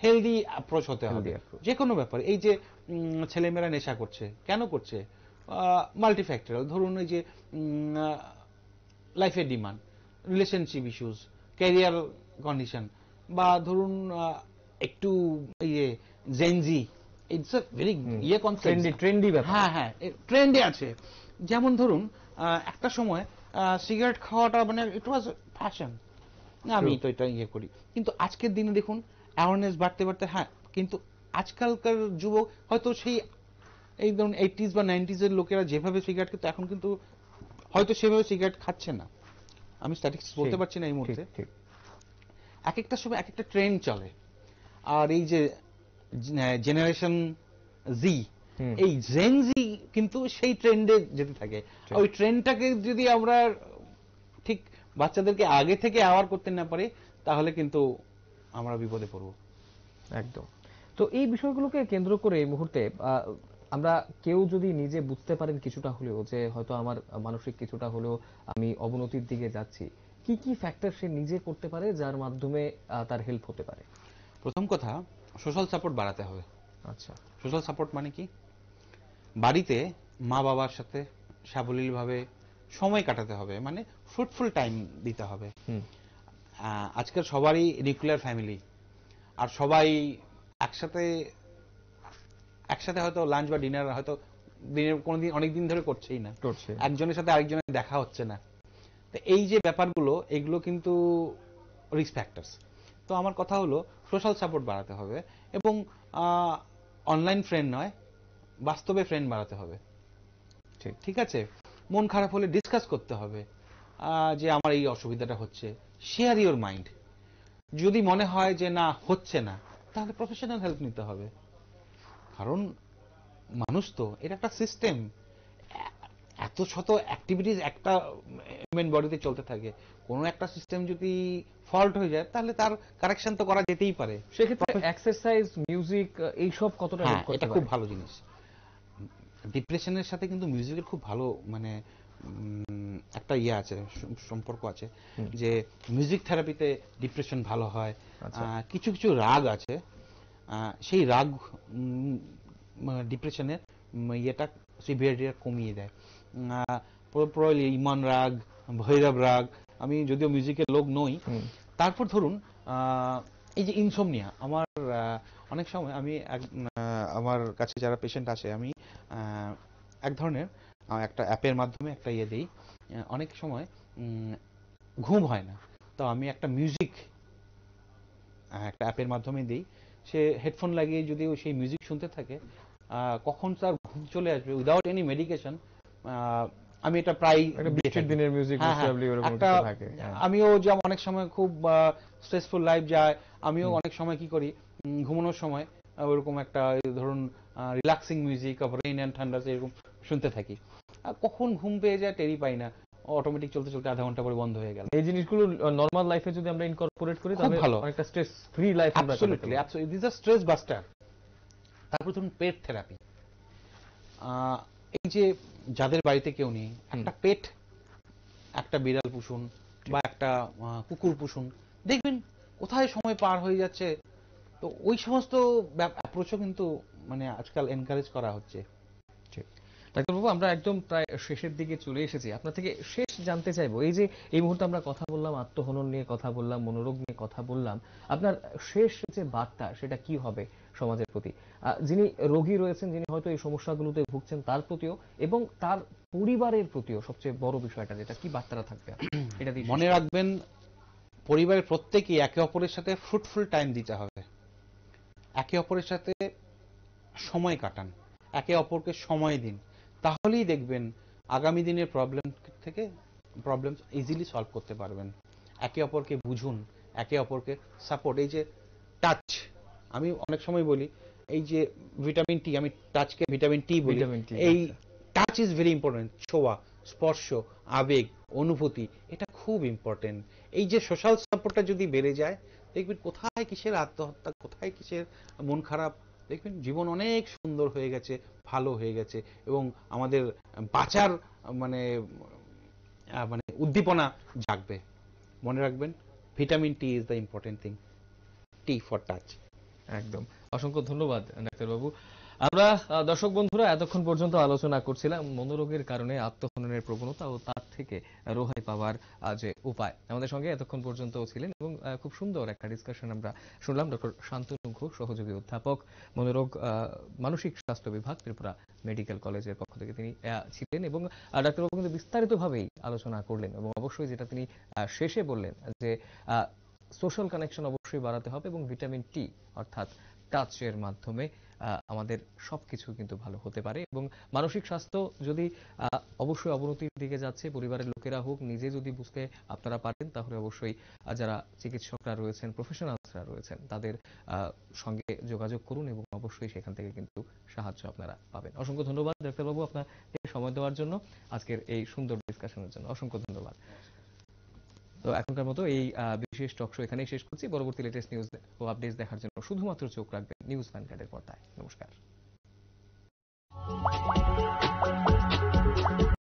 S2: হেলদি অ্যাপ্রোচ হতে হবে যে কোনো ব্যাপারে এই যে ছেলেমেয়েরা নেশা করছে কেন করছে মাল্টিফ্যাক্টরাল ধরুন এই যে লাইফের demand relationship issues career condition বা ধরুন একটু ইয়ে জেনজি ইটস আ ভেরি ইয়ে কনসেপ্ট ট্রেন্ডি ট্রেন্ডি হ্যাঁ হ্যাঁ ট্রেন্ডে আছে যেমন ধরুন একটা সময় সিগারেট খাওয়াটা মানে ইট ওয়াজ ফ্যাশন আমি তো এটা ইয়ে করি কিন্তু আজকের দিনে দেখুন অ্যাওয়ারনেস বাড়তে বাড়তে হ্যাঁ কিন্তু আজকালকার যুবক হয়তো সেই এই ধরুন এইটিস বা এর লোকেরা যেভাবে সিগারেট খেত এখন কিন্তু হয়তো সেভাবে সিগারেট খাচ্ছে না আমি স্ট্যাটিক্স বলতে পারছি না এই মুহূর্তে এক একটা সময় এক একটা ট্রেন্ড চলে আর এই যে জেনারেশন জি এই জেনজি কিন্তু সেই ট্রেন্ডে যেতে থাকে ওই ট্রেন্ডটাকে যদি আমরা ঠিক বাচ্চাদেরকে আগে থেকে আওয়ার করতে না পারি তাহলে কিন্তু আমরা বিপদে পড়ব
S1: একদম তো এই বিষয়গুলোকে কেন্দ্র করে এই মুহূর্তে আমরা কেউ যদি নিজে বুঝতে পারেন কিছুটা হলেও যে হয়তো আমার মানসিক কিছুটা হলেও আমি অবনতির দিকে যাচ্ছি কি কি ফ্যাক্টর সে নিজে করতে পারে যার মাধ্যমে তার হেল্প হতে পারে প্রথম কথা সোশ্যাল সাপোর্ট বাড়াতে হবে আচ্ছা সোশ্যাল সাপোর্ট মানে কি
S2: বাড়িতে মা বাবার সাথে সাবলীলভাবে সময় কাটাতে হবে মানে ফ্রুটফুল টাইম দিতে হবে আজকাল সবারই নিউক্লিয়ার ফ্যামিলি আর সবাই একসাথে একসাথে হয়তো লাঞ্চ বা ডিনার হয়তো দিনের কোনোদিন অনেক দিন ধরে করছেই না করছে একজনের সাথে আরেকজনের দেখা হচ্ছে না তো এই যে ব্যাপারগুলো এগুলো কিন্তু রিস্ক ফ্যাক্টার্স তো আমার কথা হলো সোশ্যাল সাপোর্ট বাড়াতে হবে এবং অনলাইন ফ্রেন্ড নয় বাস্তবে ফ্রেন্ড বানাতে হবে ঠিক ঠিক আছে মন খারাপ হলে ডিসকাস করতে হবে যে আমার এই অসুবিধাটা হচ্ছে শেয়ার ইওর মাইন্ড যদি মনে হয় যে না হচ্ছে না তাহলে প্রফেশনাল হেল্প নিতে হবে কারণ মানুষ তো এটা একটা সিস্টেম এত শত অ্যাক্টিভিটিস একটা হিউম্যান বডিতে চলতে থাকে কোনো একটা সিস্টেম যদি ফল্ট হয়ে যায় তাহলে তার কারেকশন তো করা যেতেই পারে
S1: সেক্ষেত্রে এক্সারসাইজ মিউজিক এইসব কতটা হ্যাঁ, এটা খুব
S2: ভালো জিনিস ডিপ্রেশনের সাথে কিন্তু মিউজিকের খুব ভালো মানে একটা ইয়ে আছে সম্পর্ক আছে যে মিউজিক থেরাপিতে ডিপ্রেশন ভালো হয় আচ্ছা। কিছু কিছু রাগ আছে সেই রাগ ডিপ্রেশনের মানে ইয়েটা সিভিয়ারিটিটা কমিয়ে দেয় প্রলি ইমান রাগ ভৈরব রাগ আমি যদিও মিউজিকের লোক নই তারপর ধরুন এই যে ইনসোমনিয়া আমার অনেক সময় আমি এক আমার কাছে যারা পেশেন্ট আসে আমি এক ধরনের একটা অ্যাপের মাধ্যমে একটা ইয়ে দিই অনেক সময় ঘুম হয় না তো আমি একটা মিউজিক একটা অ্যাপের মাধ্যমে দিই সে হেডফোন লাগিয়ে যদি ও সেই মিউজিক শুনতে থাকে কখন তার ঘুম চলে আসবে উইদাউট এনি মেডিকেশন আমি এটা প্রায় দিনের হ্যাঁ, হ্যাঁ। মিউজিক হ্যাঁ। আমিও যেমন অনেক সময় খুব স্ট্রেসফুল লাইফ যায় আমিও অনেক সময় কি করি ঘুমানোর সময় ওরকম একটা ধরুন relaxing music rain and thunders এরকম শুনতে থাকি আর কখন ঘুম পেয়ে যায় টেরি পাই না অটোমেটিক চলতে চলতে আধা ঘন্টা পরে বন্ধ হয়ে গেল এই জিনিসগুলো নরমাল লাইফে যদি আমরা ইনকর্পোরেট করি তাহলে ভালো একটা স্ট্রেস ফ্রি লাইফ আমরা অ্যাবসলিউটলি দিস আর স্ট্রেস বাস্টার তারপর ধরুন পেট থেরাপি এই যে যাদের বাড়িতে কেউ নেই একটা পেট একটা বিড়াল পুষুন বা একটা কুকুর পুষুন দেখবেন কোথায় সময় পার হয়ে যাচ্ছে তো ওই সমস্ত অ্যাপ্রোচও কিন্তু মানে আজকাল এনকারেজ করা হচ্ছে
S1: বাবু আমরা একদম প্রায় শেষের দিকে চলে এসেছি আপনার থেকে শেষ জানতে চাইবো এই যে এই মুহূর্তে আমরা কথা বললাম আত্মহনন নিয়ে কথা বললাম মনোরোগ নিয়ে কথা বললাম আপনার শেষ যে বার্তা সেটা কি হবে সমাজের প্রতি যিনি রোগী রয়েছেন যিনি হয়তো এই সমস্যাগুলোতে ভুগছেন তার প্রতিও এবং তার পরিবারের প্রতিও সবচেয়ে বড় বিষয়টা যেটা কি বার্তাটা থাকবে
S2: এটা মনে রাখবেন পরিবারের প্রত্যেকেই একে অপরের সাথে ফ্রুটফুল টাইম দিতে হবে একে অপরের সাথে সময় কাটান একে অপরকে সময় দিন তাহলেই দেখবেন আগামী দিনের প্রবলেম থেকে প্রবলেম ইজিলি সলভ করতে পারবেন একে অপরকে বুঝুন একে অপরকে সাপোর্ট এই যে টাচ আমি অনেক সময় বলি এই যে ভিটামিন টি আমি টাচকে ভিটামিন টি বলি এই টাচ ইজ ভেরি ইম্পর্টেন্ট ছোয়া স্পর্শ আবেগ অনুভূতি এটা খুব ইম্পর্টেন্ট এই যে সোশ্যাল সাপোর্টটা যদি বেড়ে যায় দেখবেন কোথায় কিসের আত্মহত্যা কোথায় কিসের মন খারাপ দেখবেন জীবন অনেক সুন্দর হয়ে গেছে ভালো হয়ে গেছে এবং আমাদের বাঁচার মানে মানে উদ্দীপনা জাগবে মনে রাখবেন vitamin T is the important thing T for touch
S1: একদম অসংখ্য ধন্যবাদ ডাক্তারবাবু আমরা দর্শক বন্ধুরা এতক্ষণ পর্যন্ত আলোচনা করছিলাম মনোরোগের কারণে আত্মহননের প্রবণতা ও তার থেকে রোহাই পাওয়ার যে উপায় আমাদের সঙ্গে এতক্ষণ পর্যন্ত ছিলেন এবং খুব সুন্দর একটা ডিসকাশন আমরা শুনলাম ডক্টর শান্তনু ঘোষ সহযোগী অধ্যাপক মনোরোগ মানসিক স্বাস্থ্য বিভাগ ত্রিপুরা মেডিকেল কলেজের পক্ষ থেকে তিনি ছিলেন এবং ডাক্তারবাবু কিন্তু বিস্তারিতভাবেই আলোচনা করলেন এবং অবশ্যই যেটা তিনি শেষে বললেন যে সোশ্যাল কানেকশন অবশ্যই বাড়াতে হবে এবং ভিটামিন টি অর্থাৎ কাজের মাধ্যমে আমাদের সব কিছু কিন্তু ভালো হতে পারে এবং মানসিক স্বাস্থ্য যদি অবশ্যই অবনতির দিকে যাচ্ছে পরিবারের লোকেরা হোক নিজে যদি বুঝতে আপনারা পারেন তাহলে অবশ্যই যারা চিকিৎসকরা রয়েছেন প্রফেশনালসরা রয়েছেন তাদের সঙ্গে যোগাযোগ করুন এবং অবশ্যই সেখান থেকে কিন্তু সাহায্য আপনারা পাবেন অসংখ্য ধন্যবাদ ডাক্তারবাবু আপনাকে সময় দেওয়ার জন্য আজকের এই সুন্দর ডিসকাশনের জন্য অসংখ্য ধন্যবাদ তো এখনকার মতো এই বিশেষ টক শো এখানেই শেষ করছি পরবর্তী লেটেস্ট নিউজ ও আপডেটস দেখার জন্য শুধুমাত্র চোখ রাখবেন নিউজ কার্ডের পর্দায় নমস্কার